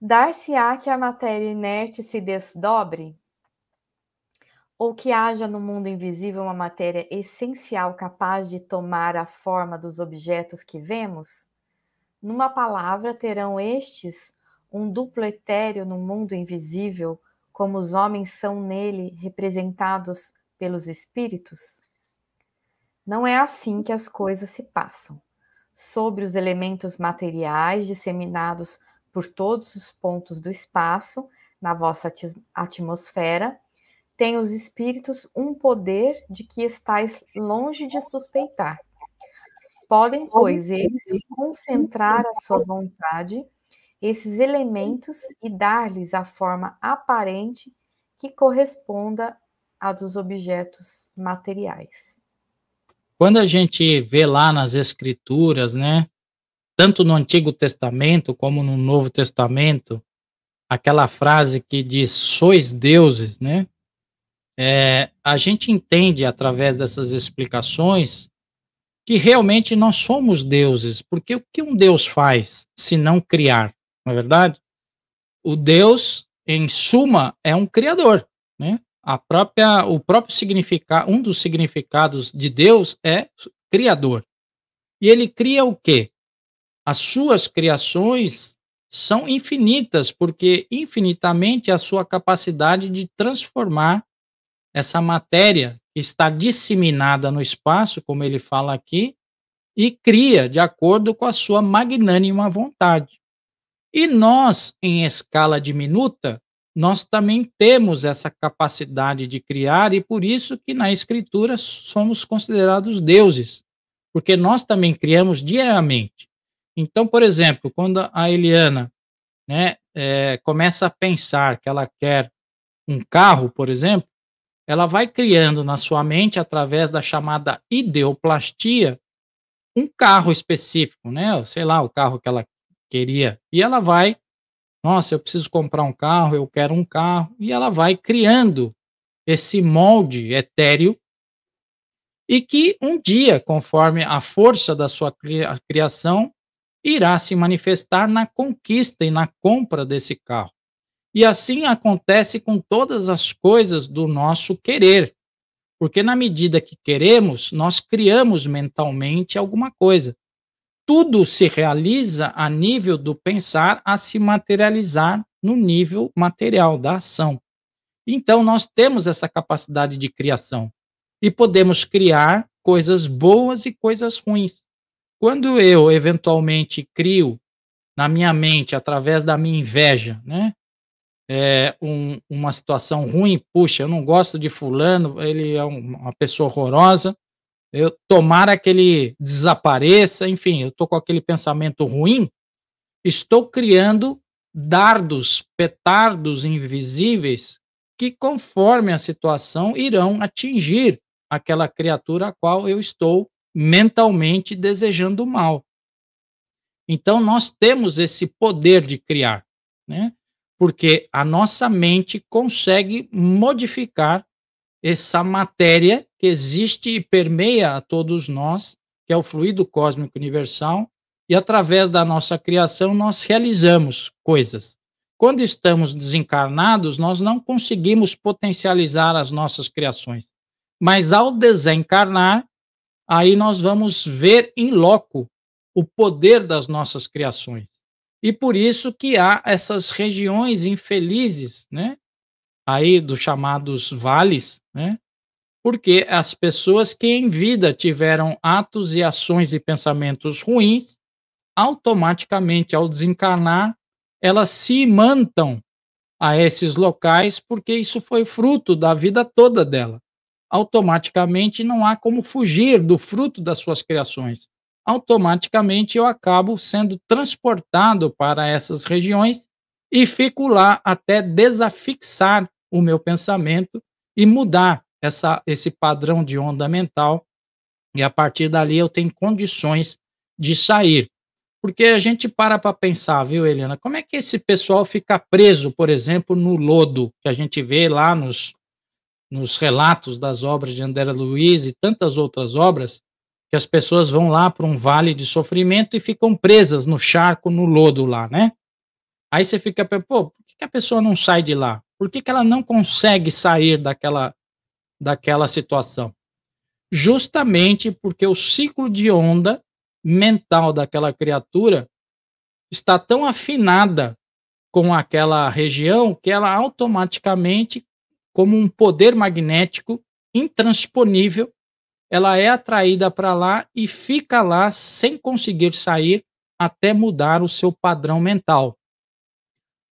Dar-se-á que a matéria inerte se desdobre? ou que haja no mundo invisível uma matéria essencial capaz de tomar a forma dos objetos que vemos? Numa palavra, terão estes um duplo etéreo no mundo invisível, como os homens são nele representados pelos espíritos? Não é assim que as coisas se passam. Sobre os elementos materiais disseminados por todos os pontos do espaço, na vossa atmosfera, tem os espíritos um poder de que estais longe de suspeitar. Podem, pois, eles concentrar a sua vontade esses elementos e dar-lhes a forma aparente que corresponda à dos objetos materiais. Quando a gente vê lá nas escrituras, né, tanto no Antigo Testamento como no Novo Testamento, aquela frase que diz sois deuses, né? é, a gente entende através dessas explicações que realmente nós somos deuses, porque o que um deus faz se não criar, não é verdade? O deus, em suma, é um criador, né? A própria, o próprio significado, um dos significados de Deus é criador. E ele cria o quê? As suas criações são infinitas, porque infinitamente a sua capacidade de transformar essa matéria que está disseminada no espaço, como ele fala aqui, e cria de acordo com a sua magnânima vontade. E nós, em escala diminuta, nós também temos essa capacidade de criar e por isso que na escritura somos considerados deuses, porque nós também criamos diariamente. Então, por exemplo, quando a Eliana né, é, começa a pensar que ela quer um carro, por exemplo, ela vai criando na sua mente, através da chamada ideoplastia, um carro específico, né? Sei lá, o carro que ela queria. E ela vai, nossa, eu preciso comprar um carro, eu quero um carro. E ela vai criando esse molde etéreo e que um dia, conforme a força da sua criação, irá se manifestar na conquista e na compra desse carro. E assim acontece com todas as coisas do nosso querer. Porque na medida que queremos, nós criamos mentalmente alguma coisa. Tudo se realiza a nível do pensar a se materializar no nível material da ação. Então nós temos essa capacidade de criação e podemos criar coisas boas e coisas ruins. Quando eu eventualmente crio na minha mente através da minha inveja, né? é, um, uma situação ruim, puxa, eu não gosto de fulano, ele é um, uma pessoa horrorosa, eu tomara que ele desapareça, enfim, eu estou com aquele pensamento ruim, estou criando dardos, petardos invisíveis que, conforme a situação, irão atingir aquela criatura a qual eu estou mentalmente desejando mal. Então, nós temos esse poder de criar, né? porque a nossa mente consegue modificar essa matéria que existe e permeia a todos nós, que é o fluido cósmico universal, e através da nossa criação nós realizamos coisas. Quando estamos desencarnados, nós não conseguimos potencializar as nossas criações. Mas ao desencarnar, aí nós vamos ver em loco o poder das nossas criações. E por isso que há essas regiões infelizes, né? Aí dos chamados vales, né? Porque as pessoas que em vida tiveram atos e ações e pensamentos ruins, automaticamente ao desencarnar, elas se imantam a esses locais porque isso foi fruto da vida toda dela. Automaticamente não há como fugir do fruto das suas criações automaticamente eu acabo sendo transportado para essas regiões e fico lá até desafixar o meu pensamento e mudar essa, esse padrão de onda mental. E a partir dali eu tenho condições de sair. Porque a gente para para pensar, viu, Helena? Como é que esse pessoal fica preso, por exemplo, no lodo que a gente vê lá nos, nos relatos das obras de André Luiz e tantas outras obras? que as pessoas vão lá para um vale de sofrimento e ficam presas no charco, no lodo lá, né? Aí você fica, pô, por que, a pessoa não sai de lá? Por que, que ela não consegue sair daquela, daquela situação? Justamente porque o ciclo de onda mental daquela criatura está tão afinada com aquela região que ela automaticamente, como um poder magnético intransponível, ela é atraída para lá e fica lá sem conseguir sair até mudar o seu padrão mental.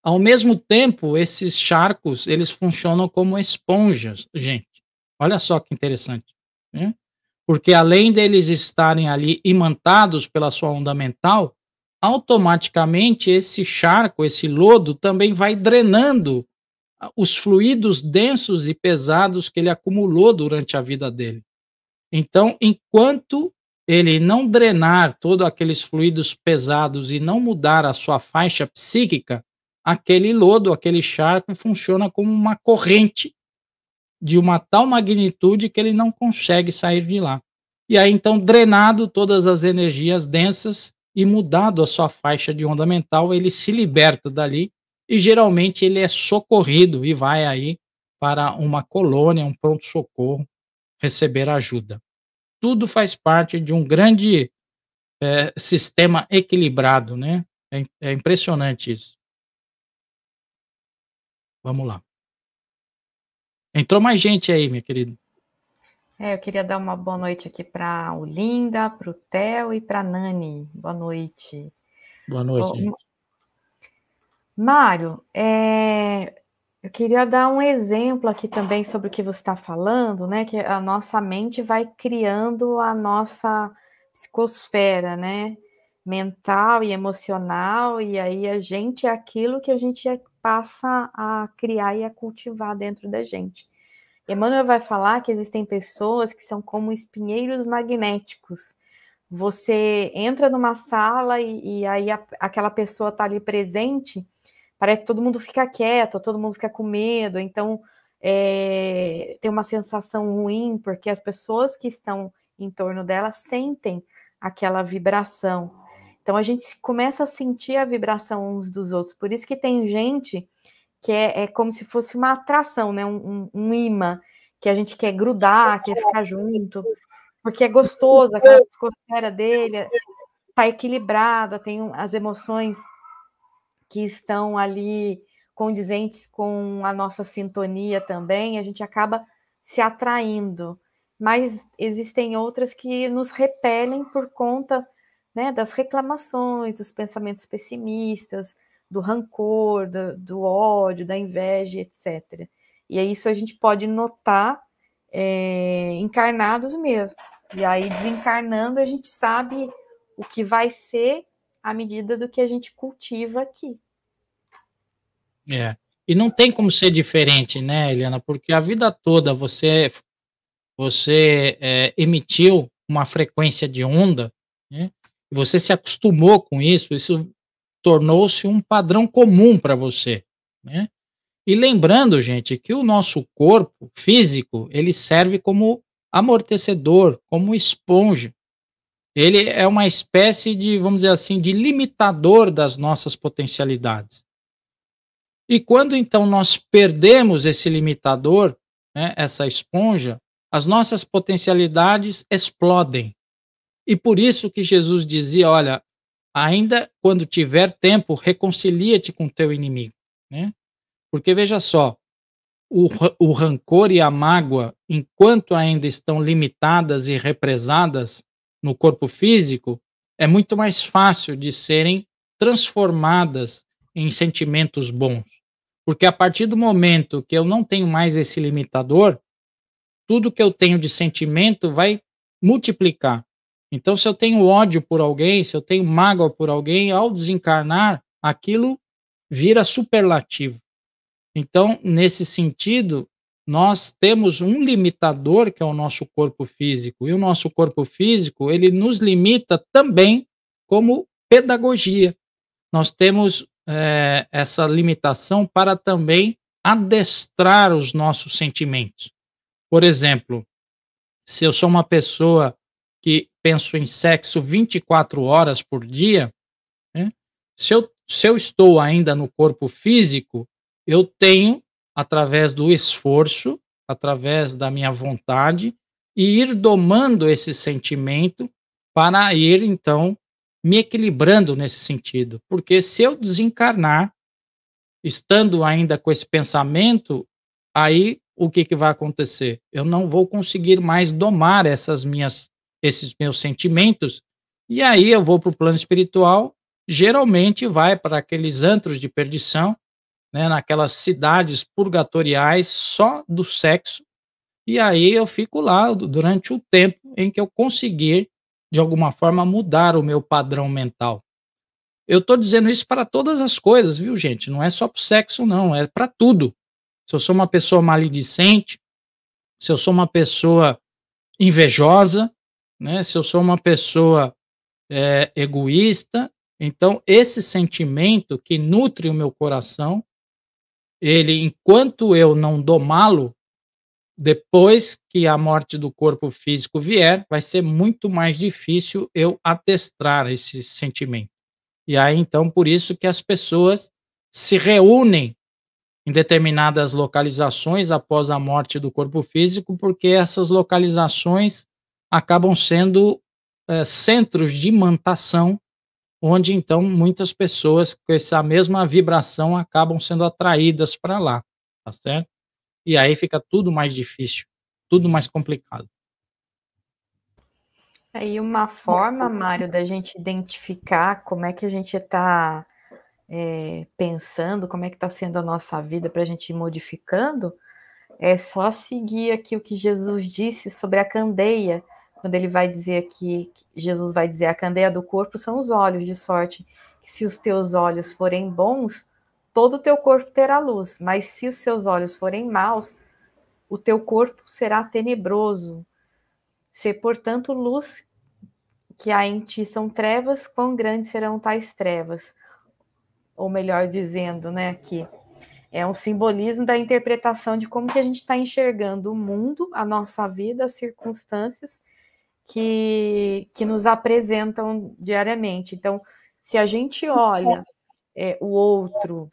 Ao mesmo tempo, esses charcos, eles funcionam como esponjas, gente. Olha só que interessante, né? Porque além deles estarem ali imantados pela sua onda mental, automaticamente esse charco, esse lodo, também vai drenando ah, os fluidos densos e pesados que ele acumulou durante a vida dele. Então, enquanto ele não drenar todos aqueles fluidos pesados e não mudar a sua faixa psíquica, aquele lodo, aquele charco funciona como uma corrente de uma tal magnitude que ele não consegue sair de lá. E aí, então, drenado todas as energias densas e mudado a sua faixa de onda mental, ele se liberta dali e geralmente ele é socorrido e vai aí para uma colônia, um pronto-socorro, receber ajuda. Tudo faz parte de um grande é, sistema equilibrado, né? É, é impressionante isso. Vamos lá. Entrou mais gente aí, minha querida. É, eu queria dar uma boa noite aqui para o Linda, para o Theo e para Nani. Boa noite. Boa noite. Bom, Mário, é, eu queria dar um exemplo aqui também sobre o que você está falando, né? Que a nossa mente vai criando a nossa psicosfera, né? Mental e emocional, e aí a gente é aquilo que a gente é, passa a criar e a cultivar dentro da gente. Emmanuel vai falar que existem pessoas que são como espinheiros magnéticos. Você entra numa sala e, e aí a, aquela pessoa está ali presente parece que todo mundo fica quieto, todo mundo fica com medo, então é, tem uma sensação ruim, porque as pessoas que estão em torno dela sentem aquela vibração. Então a gente começa a sentir a vibração uns dos outros. Por isso que tem gente que é, é como se fosse uma atração, né? Um, um, um imã que a gente quer grudar, quer ficar junto, porque é gostoso aquela psicossfera [LAUGHS] dele, é, tá equilibrada, tem as emoções que estão ali condizentes com a nossa sintonia também, a gente acaba se atraindo. Mas existem outras que nos repelem por conta né, das reclamações, dos pensamentos pessimistas, do rancor, do, do, ódio, da inveja, etc. E é isso a gente pode notar é, encarnados mesmo. E aí, desencarnando, a gente sabe o que vai ser à medida do que a gente cultiva aqui. É. E não tem como ser diferente, né, Eliana? Porque a vida toda você você é, emitiu uma frequência de onda, né? você se acostumou com isso, isso tornou-se um padrão comum para você, né? E lembrando, gente, que o nosso corpo físico, ele serve como amortecedor, como esponja. Ele é uma espécie de, vamos dizer assim, de limitador das nossas potencialidades. E quando então nós perdemos esse limitador, né, essa esponja, as nossas potencialidades explodem. E por isso que Jesus dizia: olha, ainda quando tiver tempo, reconcilia-te com teu inimigo. Né? Porque veja só, o, o rancor e a mágoa, enquanto ainda estão limitadas e represadas, no corpo físico, é muito mais fácil de serem transformadas em sentimentos bons. Porque a partir do momento que eu não tenho mais esse limitador, tudo que eu tenho de sentimento vai multiplicar. Então, se eu tenho ódio por alguém, se eu tenho mágoa por alguém, ao desencarnar, aquilo vira superlativo. Então, nesse sentido, nós temos um limitador que é o nosso corpo físico e o nosso corpo físico ele nos limita também como pedagogia nós temos é, essa limitação para também adestrar os nossos sentimentos por exemplo se eu sou uma pessoa que penso em sexo 24 horas por dia né, se eu se eu estou ainda no corpo físico eu tenho através do esforço, através da minha vontade, e ir domando esse sentimento para ir, então, me equilibrando nesse sentido. Porque se eu desencarnar, estando ainda com esse pensamento, aí o que, que vai acontecer? Eu não vou conseguir mais domar essas minhas, esses meus sentimentos, e aí eu vou para o plano espiritual, geralmente vai para aqueles antros de perdição, né, naquelas cidades purgatoriais só do sexo, e aí eu fico lá durante o tempo em que eu conseguir, de alguma forma, mudar o meu padrão mental. Eu estou dizendo isso para todas as coisas, viu, gente? Não é só para o sexo, não, é para tudo. Se eu sou uma pessoa maledicente, se eu sou uma pessoa invejosa, né? se eu sou uma pessoa é, egoísta, então esse sentimento que nutre o meu coração ele, enquanto eu não domá-lo, depois que a morte do corpo físico vier, vai ser muito mais difícil eu atestar esse sentimento. E aí, então, por isso que as pessoas se reúnem em determinadas localizações após a morte do corpo físico, porque essas localizações acabam sendo é, centros de mantação onde então muitas pessoas com essa mesma vibração acabam sendo atraídas para lá, tá certo? E aí fica tudo mais difícil, tudo mais complicado. Aí é, uma forma, Mário, da gente identificar como é que a gente está é, pensando, como é que está sendo a nossa vida para a gente ir modificando, é só seguir aqui o que Jesus disse sobre a candeia, quando ele vai dizer aqui, Jesus vai dizer, a candeia do corpo são os olhos, de sorte que se os teus olhos forem bons, todo o teu corpo terá luz, mas se os seus olhos forem maus, o teu corpo será tenebroso. Se, portanto, luz que há em ti são trevas, quão grandes serão tais trevas? Ou melhor dizendo, né, aqui, é um simbolismo da interpretação de como que a gente está enxergando o mundo, a nossa vida, as circunstâncias, que, que nos apresentam diariamente. Então, se a gente uhum. olha é, o outro,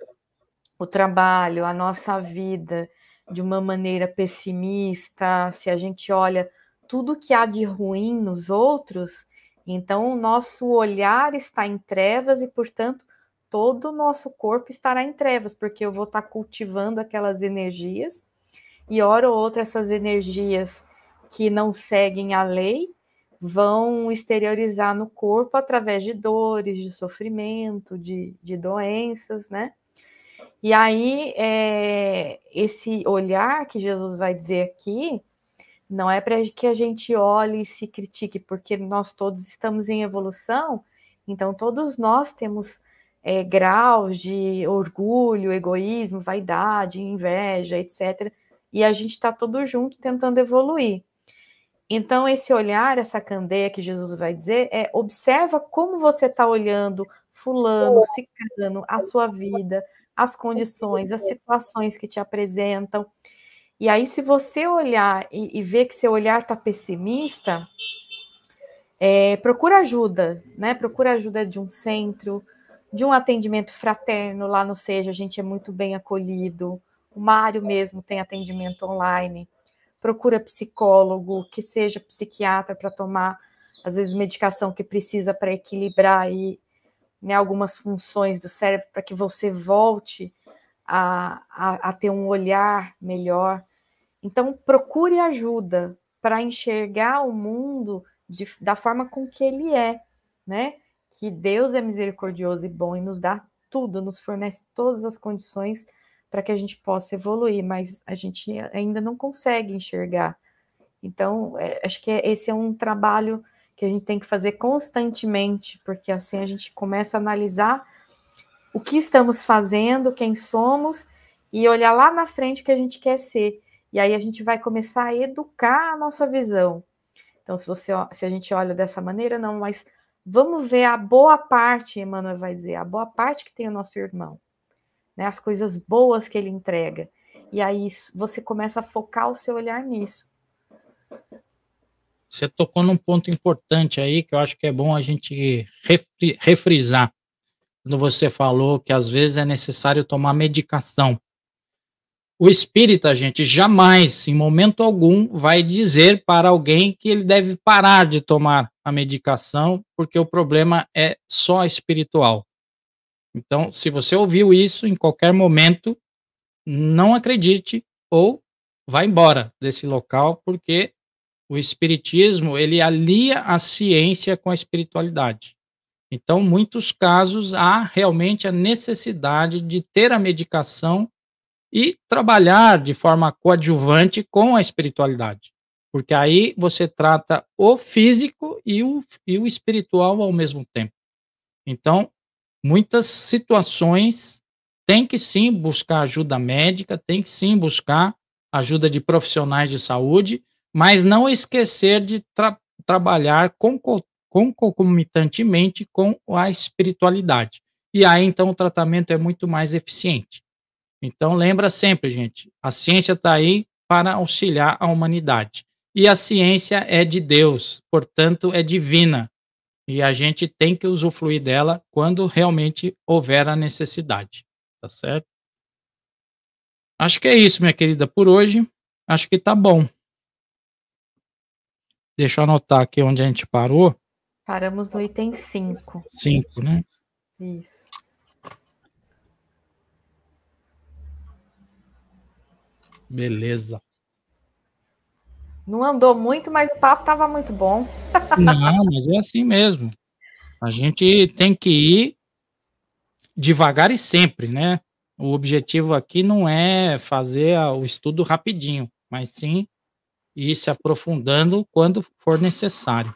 o trabalho, a nossa vida de uma maneira pessimista, se a gente olha tudo que há de ruim nos outros, então o nosso olhar está em trevas e, portanto, todo o nosso corpo estará em trevas, porque eu vou estar cultivando aquelas energias e, hora ou outra, essas energias que não seguem a lei vão exteriorizar no corpo através de dores, de sofrimento, de, de doenças, né? E aí, é, esse olhar que Jesus vai dizer aqui, não é para que a gente olhe e se critique, porque nós todos estamos em evolução, então todos nós temos é, graus de orgulho, egoísmo, vaidade, inveja, etc. E a gente está todo junto tentando evoluir. Então, esse olhar, essa candeia que Jesus vai dizer, é observa como você está olhando fulano, ciclano, a sua vida, as condições, as situações que te apresentam. E aí, se você olhar e, e ver que seu olhar está pessimista, é, procura ajuda, né? Procura ajuda de um centro, de um atendimento fraterno lá no Seja, a gente é muito bem acolhido. O Mário mesmo tem atendimento online procura psicólogo, que seja psiquiatra para tomar, às vezes, medicação que precisa para equilibrar aí, né, algumas funções do cérebro para que você volte a, a, a ter um olhar melhor. Então, procure ajuda para enxergar o mundo de, da forma com que ele é, né? Que Deus é misericordioso e bom e nos dá tudo, nos fornece todas as condições para que a gente possa evoluir, mas a gente ainda não consegue enxergar. Então, é, acho que é, esse é um trabalho que a gente tem que fazer constantemente, porque assim a gente começa a analisar o que estamos fazendo, quem somos e olhar lá na frente o que a gente quer ser. E aí a gente vai começar a educar a nossa visão. Então, se você se a gente olha dessa maneira, não, mas vamos ver a boa parte, Emmanuel vai dizer, a boa parte que tem o nosso irmão né, as coisas boas que ele entrega. E aí você começa a focar o seu olhar nisso. Você tocou num ponto importante aí que eu acho que é bom a gente refrisar. Quando você falou que às vezes é necessário tomar medicação. O espírita, gente, jamais, em momento algum, vai dizer para alguém que ele deve parar de tomar a medicação, porque o problema é só espiritual. Então, se você ouviu isso em qualquer momento, não acredite ou vá embora desse local, porque o espiritismo ele alia a ciência com a espiritualidade. Então, muitos casos há realmente a necessidade de ter a medicação e trabalhar de forma coadjuvante com a espiritualidade, porque aí você trata o físico e o, e o espiritual ao mesmo tempo. Então, muitas situações tem que sim buscar ajuda médica, tem que sim buscar ajuda de profissionais de saúde, mas não esquecer de tra trabalhar concor concomitantemente com a espiritualidade. E aí então o tratamento é muito mais eficiente. Então lembra sempre, gente, a ciência está aí para auxiliar a humanidade. E a ciência é de Deus, portanto é divina e a gente tem que usufruir dela quando realmente houver a necessidade, tá certo? Acho que é isso, minha querida, por hoje. Acho que tá bom. Deixa eu anotar aqui onde a gente parou. Paramos no item 5. 5, né? Isso. Beleza. Não andou muito, mas o papo estava muito bom. Não, mas é assim mesmo. A gente tem que ir devagar e sempre, né? O objetivo aqui não é fazer o estudo rapidinho, mas sim ir se aprofundando quando for necessário.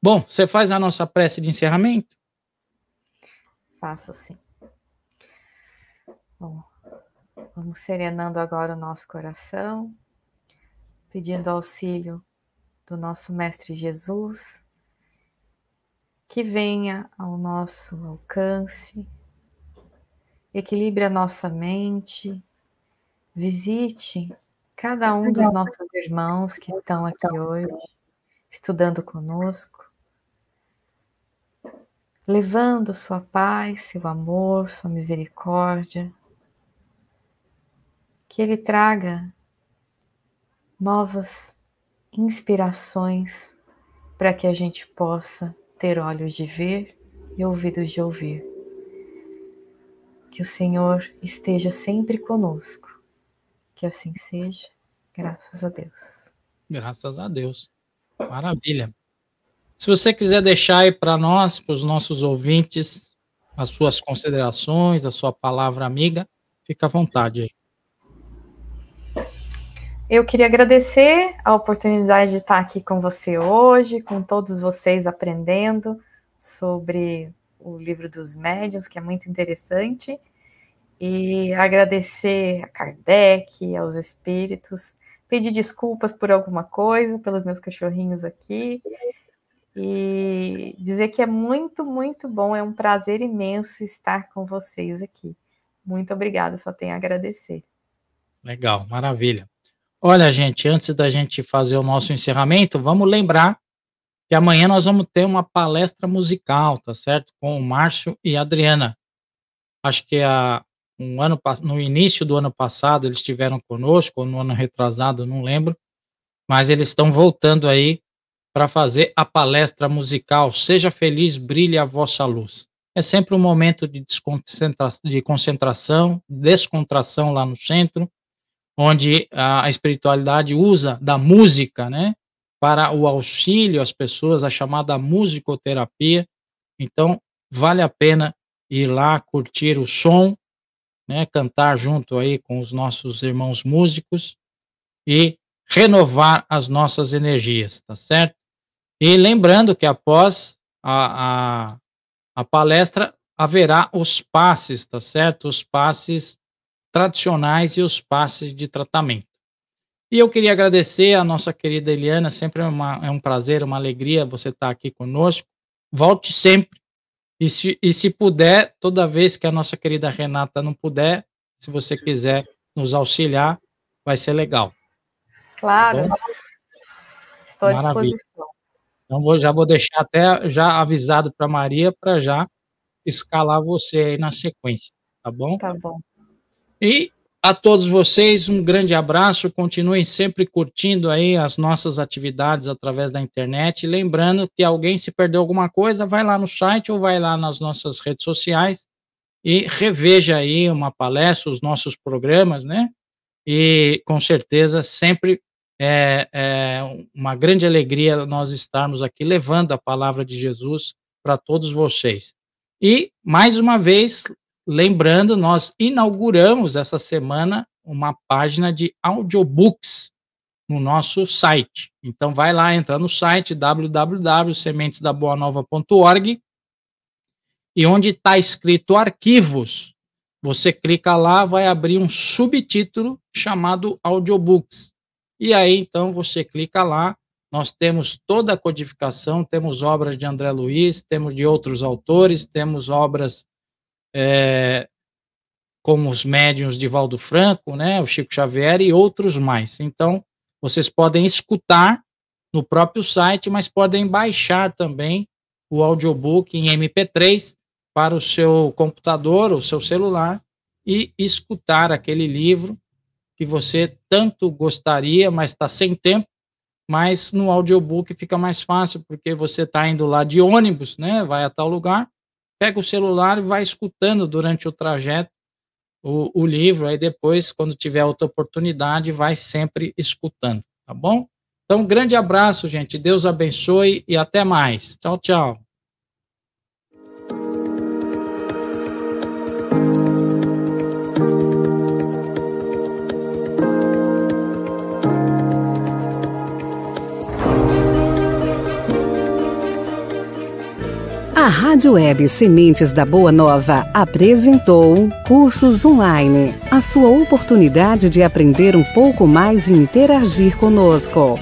Bom, você faz a nossa prece de encerramento? Faço sim. Bom, vamos serenando agora o nosso coração pedindo auxílio do nosso Mestre Jesus, que venha ao nosso alcance, equilibre a nossa mente, visite cada um dos nossos irmãos que estão aqui hoje, estudando conosco, levando sua paz, seu amor, sua misericórdia, que Ele traga novas inspirações para que a gente possa ter olhos de ver e ouvidos de ouvir. Que o Senhor esteja sempre conosco. Que assim seja, graças a Deus. Graças a Deus. Maravilha. Se você quiser deixar aí para nós, para os nossos ouvintes, as suas considerações, a sua palavra amiga, fica à vontade aí. Eu queria agradecer a oportunidade de estar aqui com você hoje, com todos vocês aprendendo sobre o livro dos médiuns, que é muito interessante, e agradecer a Kardec, aos espíritos, pedir desculpas por alguma coisa, pelos meus cachorrinhos aqui, e dizer que é muito, muito bom, é um prazer imenso estar com vocês aqui. Muito obrigada, só tenho a agradecer. Legal, maravilha. Olha, gente, antes da gente fazer o nosso encerramento, vamos lembrar que amanhã nós vamos ter uma palestra musical, tá certo? Com o Márcio e a Adriana. Acho que a, um ano, no início do ano passado eles estiveram conosco, ou no ano retrasado, não lembro, mas eles estão voltando aí para fazer a palestra musical Seja Feliz, Brilhe a Vossa Luz. É sempre um momento de, de concentração, descontração lá no centro, onde a, a espiritualidade usa da música, né, para o auxílio às pessoas, a chamada musicoterapia. Então, vale a pena ir lá curtir o som, né, cantar junto aí com os nossos irmãos músicos e renovar as nossas energias, tá certo? E lembrando que após a, a, a palestra haverá os passes, tá certo? Os passes tradicionais e os passes de tratamento. E eu queria agradecer a nossa querida Eliana, sempre é, uma, é um prazer, uma alegria você estar aqui conosco. Volte sempre. E se, e se puder, toda vez que a nossa querida Renata não puder, se você quiser nos auxiliar, vai ser legal. Claro. Tá Estou à Maravilha. disposição. Então vou, já vou deixar até já avisado para Maria para já escalar você aí na sequência, tá bom? Tá bom. E a todos vocês, um grande abraço. Continuem sempre curtindo aí as nossas atividades através da internet. Lembrando que alguém se perdeu alguma coisa, vai lá no site ou vai lá nas nossas redes sociais e reveja aí uma palestra, os nossos programas, né? E com certeza sempre é, é uma grande alegria nós estarmos aqui levando a palavra de Jesus para todos vocês. E mais uma vez, Lembrando, nós inauguramos essa semana uma página de audiobooks no nosso site. Então vai lá, entra no site www.sementesdaboanova.org e onde está escrito arquivos, você clica lá, vai abrir um subtítulo chamado audiobooks. E aí então você clica lá, nós temos toda a codificação, temos obras de André Luiz, temos de outros autores, temos obras é, eh, como os médiums de Valdo Franco, né, o Chico Xavier e outros mais. Então, vocês podem escutar no próprio site, mas podem baixar também o audiobook em MP3 para o seu computador ou seu celular e escutar aquele livro que você tanto gostaria, mas está sem tempo. Mas no audiobook fica mais fácil, porque você está indo lá de ônibus, né? Vai a tal lugar, pega o celular e vai escutando durante o trajeto o, o livro, aí depois, quando tiver outra oportunidade, vai sempre escutando, tá bom? Então, um grande abraço, gente. Deus abençoe e até mais. Tchau, tchau. Rádio Web Sementes da Boa Nova apresentou Cursos Online, a sua oportunidade de aprender um pouco mais e interagir conosco.